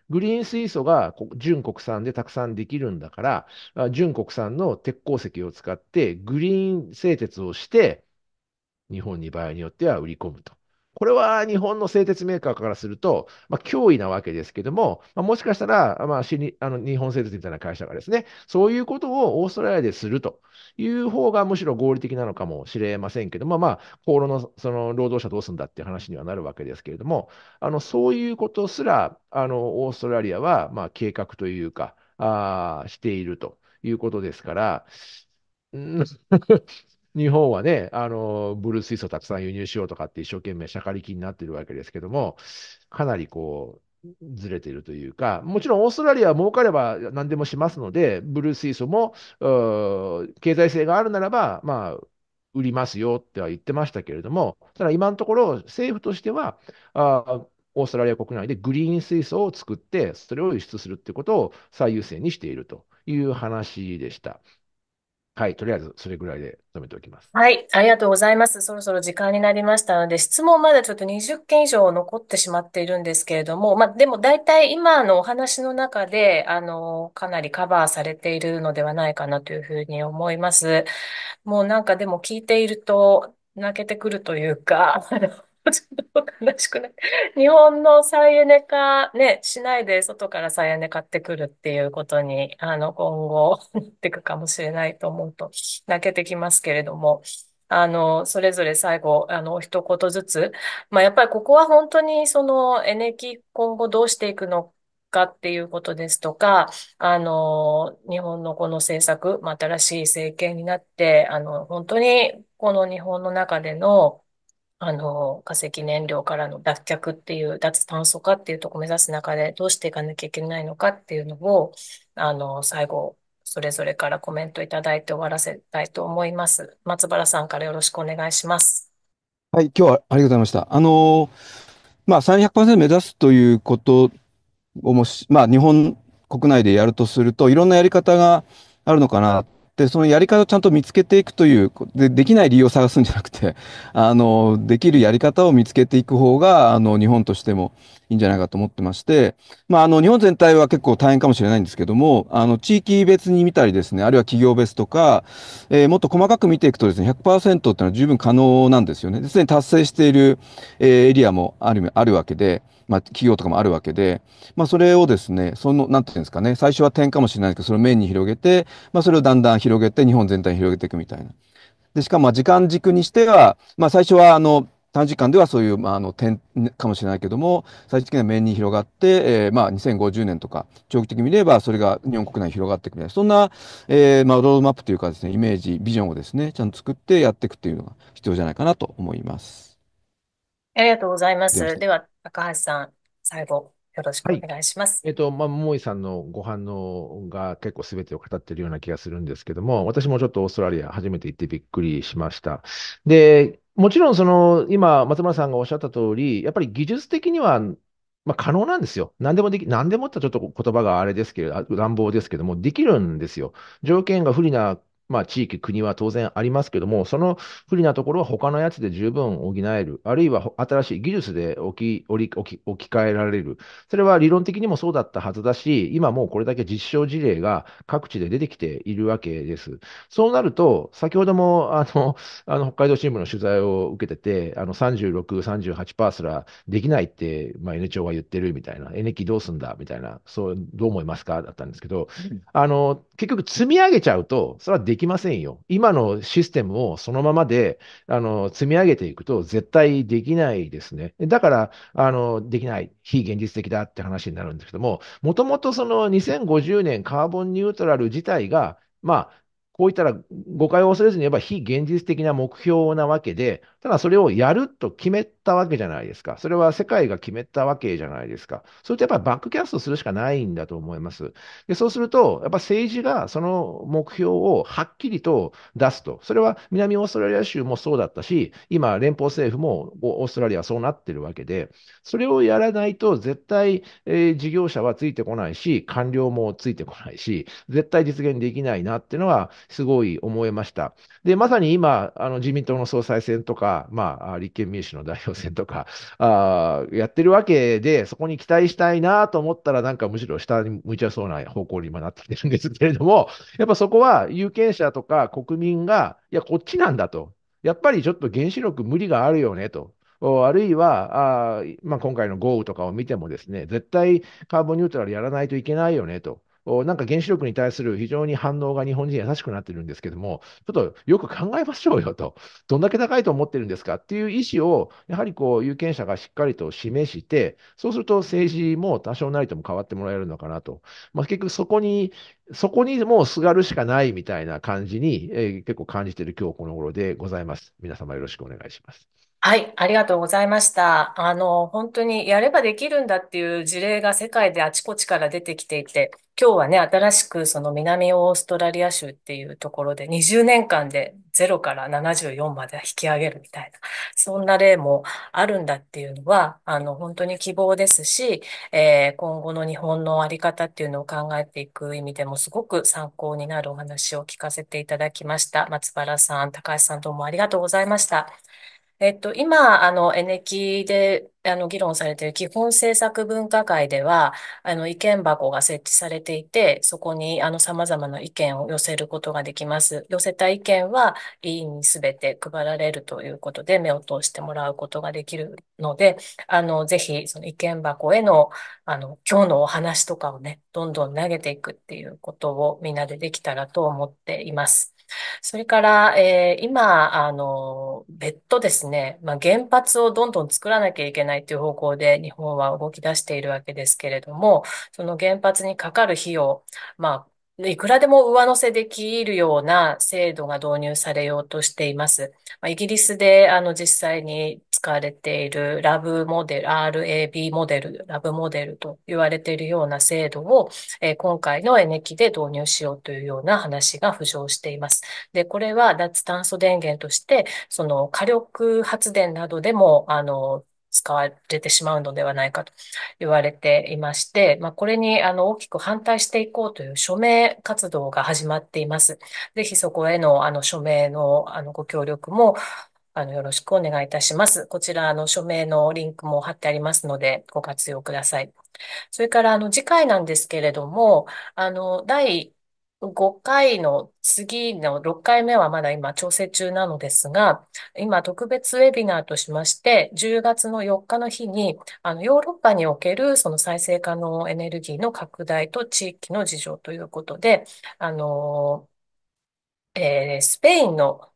グリーン水素が純国産でたくさんできるんだから、純国産の鉄鉱石を使ってグリーン製鉄をして、日本に場合によっては売り込むと。これは日本の製鉄メーカーからすると、まあ、脅威なわけですけども、まあ、もしかしたら、まあ、あの日本製鉄みたいな会社がですね、そういうことをオーストラリアでするという方がむしろ合理的なのかもしれませんけども、まあ、厚労のその労働者どうするんだっていう話にはなるわけですけれども、あのそういうことすらあのオーストラリアはまあ計画というか、あしているということですから、日本はね、あの、ブルー水素たくさん輸入しようとかって一生懸命しゃかりきになってるわけですけども、かなりこう、ずれているというか、もちろんオーストラリアは儲かれば何でもしますので、ブルー水素も、経済性があるならば、まあ、売りますよっては言ってましたけれども、ただ今のところ政府としては、あオーストラリア国内でグリーン水素を作って、それを輸出するってことを最優先にしているという話でした。はい、とりあえずそれぐらいで止めておきま
す。はい、ありがとうございます。そろそろ時間になりましたので、質問まだちょっと20件以上残ってしまっているんですけれども、まあ、でも大体今のお話の中で、あの、かなりカバーされているのではないかなというふうに思います。もうなんかでも聞いていると泣けてくるというか、[laughs] ちょっと悲しくない。日本の再エネ化、ね、しないで外から再エネ買ってくるっていうことに、あの、今後、なっていくかもしれないと思うと、泣けてきますけれども、あの、それぞれ最後、あの、一言ずつ、まあ、やっぱりここは本当に、その、エネキ今後どうしていくのか、かっていうことですとか、あの、日本のこの政策、まあ、新しい政権になって、あの、本当にこの日本の中での、あの、化石燃料からの脱却っていう、脱炭素化っていうとこを目指す中で、どうしていかなきゃいけないのかっていうのを、あの、最後、それぞれからコメントいただいて終わらせたいと思います。松原さんからよろしくお願いします。
はい、今日はありがとうございました。あの、まあ、300%目指すということをもし、まあ、日本国内でやるとすると、いろんなやり方があるのかなで、そのやり方をちゃんと見つけていくという、でできない理由を探すんじゃなくて、あの、できるやり方を見つけていく方が、あの、日本としても、いいんじゃないかと思ってまして、まあ、あの、日本全体は結構大変かもしれないんですけども、あの、地域別に見たりですね、あるいは企業別とか、えー、もっと細かく見ていくとですね、100%っていうのは十分可能なんですよね。すでに達成している、えー、エリアもある、あるわけで、まあ、企業とかもあるわけで、まあ、それをですね、その、なんていうんですかね、最初は点かもしれないですけど、それを面に広げて、まあ、それをだんだん広げて、日本全体に広げていくみたいな。で、しかも、時間軸にしては、まあ、最初は、あの、短時間ではそういう、まあ、あの点かもしれないけども、最終的には面に広がって、えーまあ、2050年とか、長期的に見れば、それが日本国内に広がっていくみたいな、そんな、えーまあ、ロードマップというかですね、イメージ、ビジョンをですね、ちゃんと作ってやっていくっていうのが必要じゃないかなと思います。
ありがとうございます。では、高橋さん、最後、
よろしくお願いします。はい、えっ、ー、と、まあ、桃井さんのご反応が結構すべてを語っているような気がするんですけども、私もちょっとオーストラリア初めて行ってびっくりしました。で、もちろん、その、今、松村さんがおっしゃった通り、やっぱり技術的には、まあ、可能なんですよ。何でもでき、何でもってちょっと言葉があれですけど、乱暴ですけども、できるんですよ。条件が不利なまあ、地域、国は当然ありますけども、その不利なところは他のやつで十分補える、あるいは新しい技術で置き置き置き換えられる、それは理論的にもそうだったはずだし、今もうこれだけ実証事例が各地で出てきているわけです。そうなると、先ほどもあのあの北海道新聞の取材を受けてて、あの36、38%すらできないって、まあ、N 長は言ってるみたいな、N 期どうすんだみたいな、そうどう思いますかだったんですけど、あの結局積み上げちゃうと、それはできませんよ。今のシステムをそのままで、あの、積み上げていくと絶対できないですね。だから、あの、できない、非現実的だって話になるんですけども、もともとその2050年カーボンニュートラル自体が、まあ、こういったら誤解を恐れずに言えば非現実的な目標なわけで、ただそれをやると決めたわけじゃないですか。それは世界が決めたわけじゃないですか。それとやっぱりバックキャストするしかないんだと思います。でそうすると、やっぱ政治がその目標をはっきりと出すと。それは南オーストラリア州もそうだったし、今連邦政府もオーストラリアはそうなってるわけで、それをやらないと絶対、えー、事業者はついてこないし、官僚もついてこないし、絶対実現できないなっていうのはすごい思いました。で、まさに今、あの自民党の総裁選とか、まあ、立憲民主の代表選とか、あやってるわけで、そこに期待したいなと思ったら、なんかむしろ下に向いちゃそうな方向に今なってきてるんですけれども、やっぱそこは有権者とか国民が、いや、こっちなんだと。やっぱりちょっと原子力無理があるよねと。あるいは、あまあ、今回の豪雨とかを見てもですね、絶対カーボンニュートラルやらないといけないよねと。なんか原子力に対する非常に反応が日本人優しくなってるんですけども、ちょっとよく考えましょうよと、どんだけ高いと思ってるんですかっていう意思を、やはりこう有権者がしっかりと示して、そうすると政治も多少なりとも変わってもらえるのかなと、まあ、結局そこに、そこにもうすがるしかないみたいな感じに、えー、結構感じてる今日この頃でございます。皆様よろしくお願いします。
はい、ありがとうございました。あの、本当にやればできるんだっていう事例が世界であちこちから出てきていて、今日はね、新しくその南オーストラリア州っていうところで20年間で0から74まで引き上げるみたいな、そんな例もあるんだっていうのは、あの、本当に希望ですし、えー、今後の日本のあり方っていうのを考えていく意味でもすごく参考になるお話を聞かせていただきました。松原さん、高橋さんどうもありがとうございました。えっと、今、あの、エネキで、あの、議論されている基本政策分科会では、あの、意見箱が設置されていて、そこに、あの、様々な意見を寄せることができます。寄せた意見は、委員にすべて配られるということで、目を通してもらうことができるので、あの、ぜひ、その意見箱への、あの、今日のお話とかをね、どんどん投げていくっていうことをみんなでできたらと思っています。それから、えー今、あの、別途ですね、まあ、原発をどんどん作らなきゃいけないという方向で日本は動き出しているわけですけれども、その原発にかかる費用、まあ、いくらでも上乗せできるような制度が導入されようとしています。まあ、イギリスで、あの、実際に使われているラブモデル、RAB モデル、ラブモデルと言われているような制度を、えー、今回のエネキで導入しようというような話が浮上しています。で、これは脱炭素電源として、その火力発電などでも、あの、使われてしまうのではないかと言われていまして、まあ、これにあの大きく反対していこうという署名活動が始まっています。ぜひそこへのあの署名のあのご協力もあの、よろしくお願いいたします。こちら、あの、署名のリンクも貼ってありますので、ご活用ください。それから、あの、次回なんですけれども、あの、第5回の次の6回目はまだ今調整中なのですが、今特別ウェビナーとしまして、10月の4日の日に、あの、ヨーロッパにおけるその再生可能エネルギーの拡大と地域の事情ということで、あの、えー、スペインの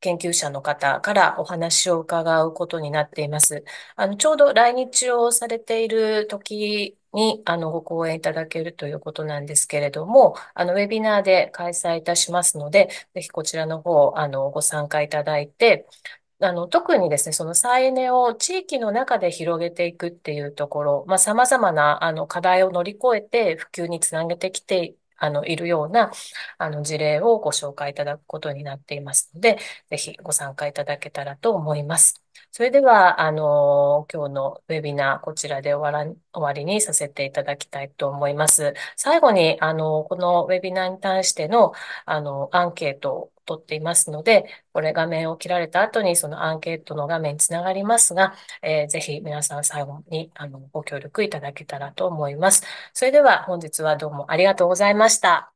研究者の方からお話を伺うことになっています。あの、ちょうど来日をされている時に、あの、ご講演いただけるということなんですけれども、あの、ウェビナーで開催いたしますので、ぜひこちらの方、あの、ご参加いただいて、あの、特にですね、その再エネを地域の中で広げていくっていうところ、まあ、様々な、あの、課題を乗り越えて普及につなげてきてあの、いるような、あの、事例をご紹介いただくことになっていますので、ぜひご参加いただけたらと思います。それでは、あの、今日のウェビナー、こちらで終わら、終わりにさせていただきたいと思います。最後に、あの、このウェビナーに対しての、あの、アンケートとっていますので、これ画面を切られた後にそのアンケートの画面につながりますが、えー、ぜひ皆さん最後にあのご協力いただけたらと思います。それでは本日はどうもありがとうございました。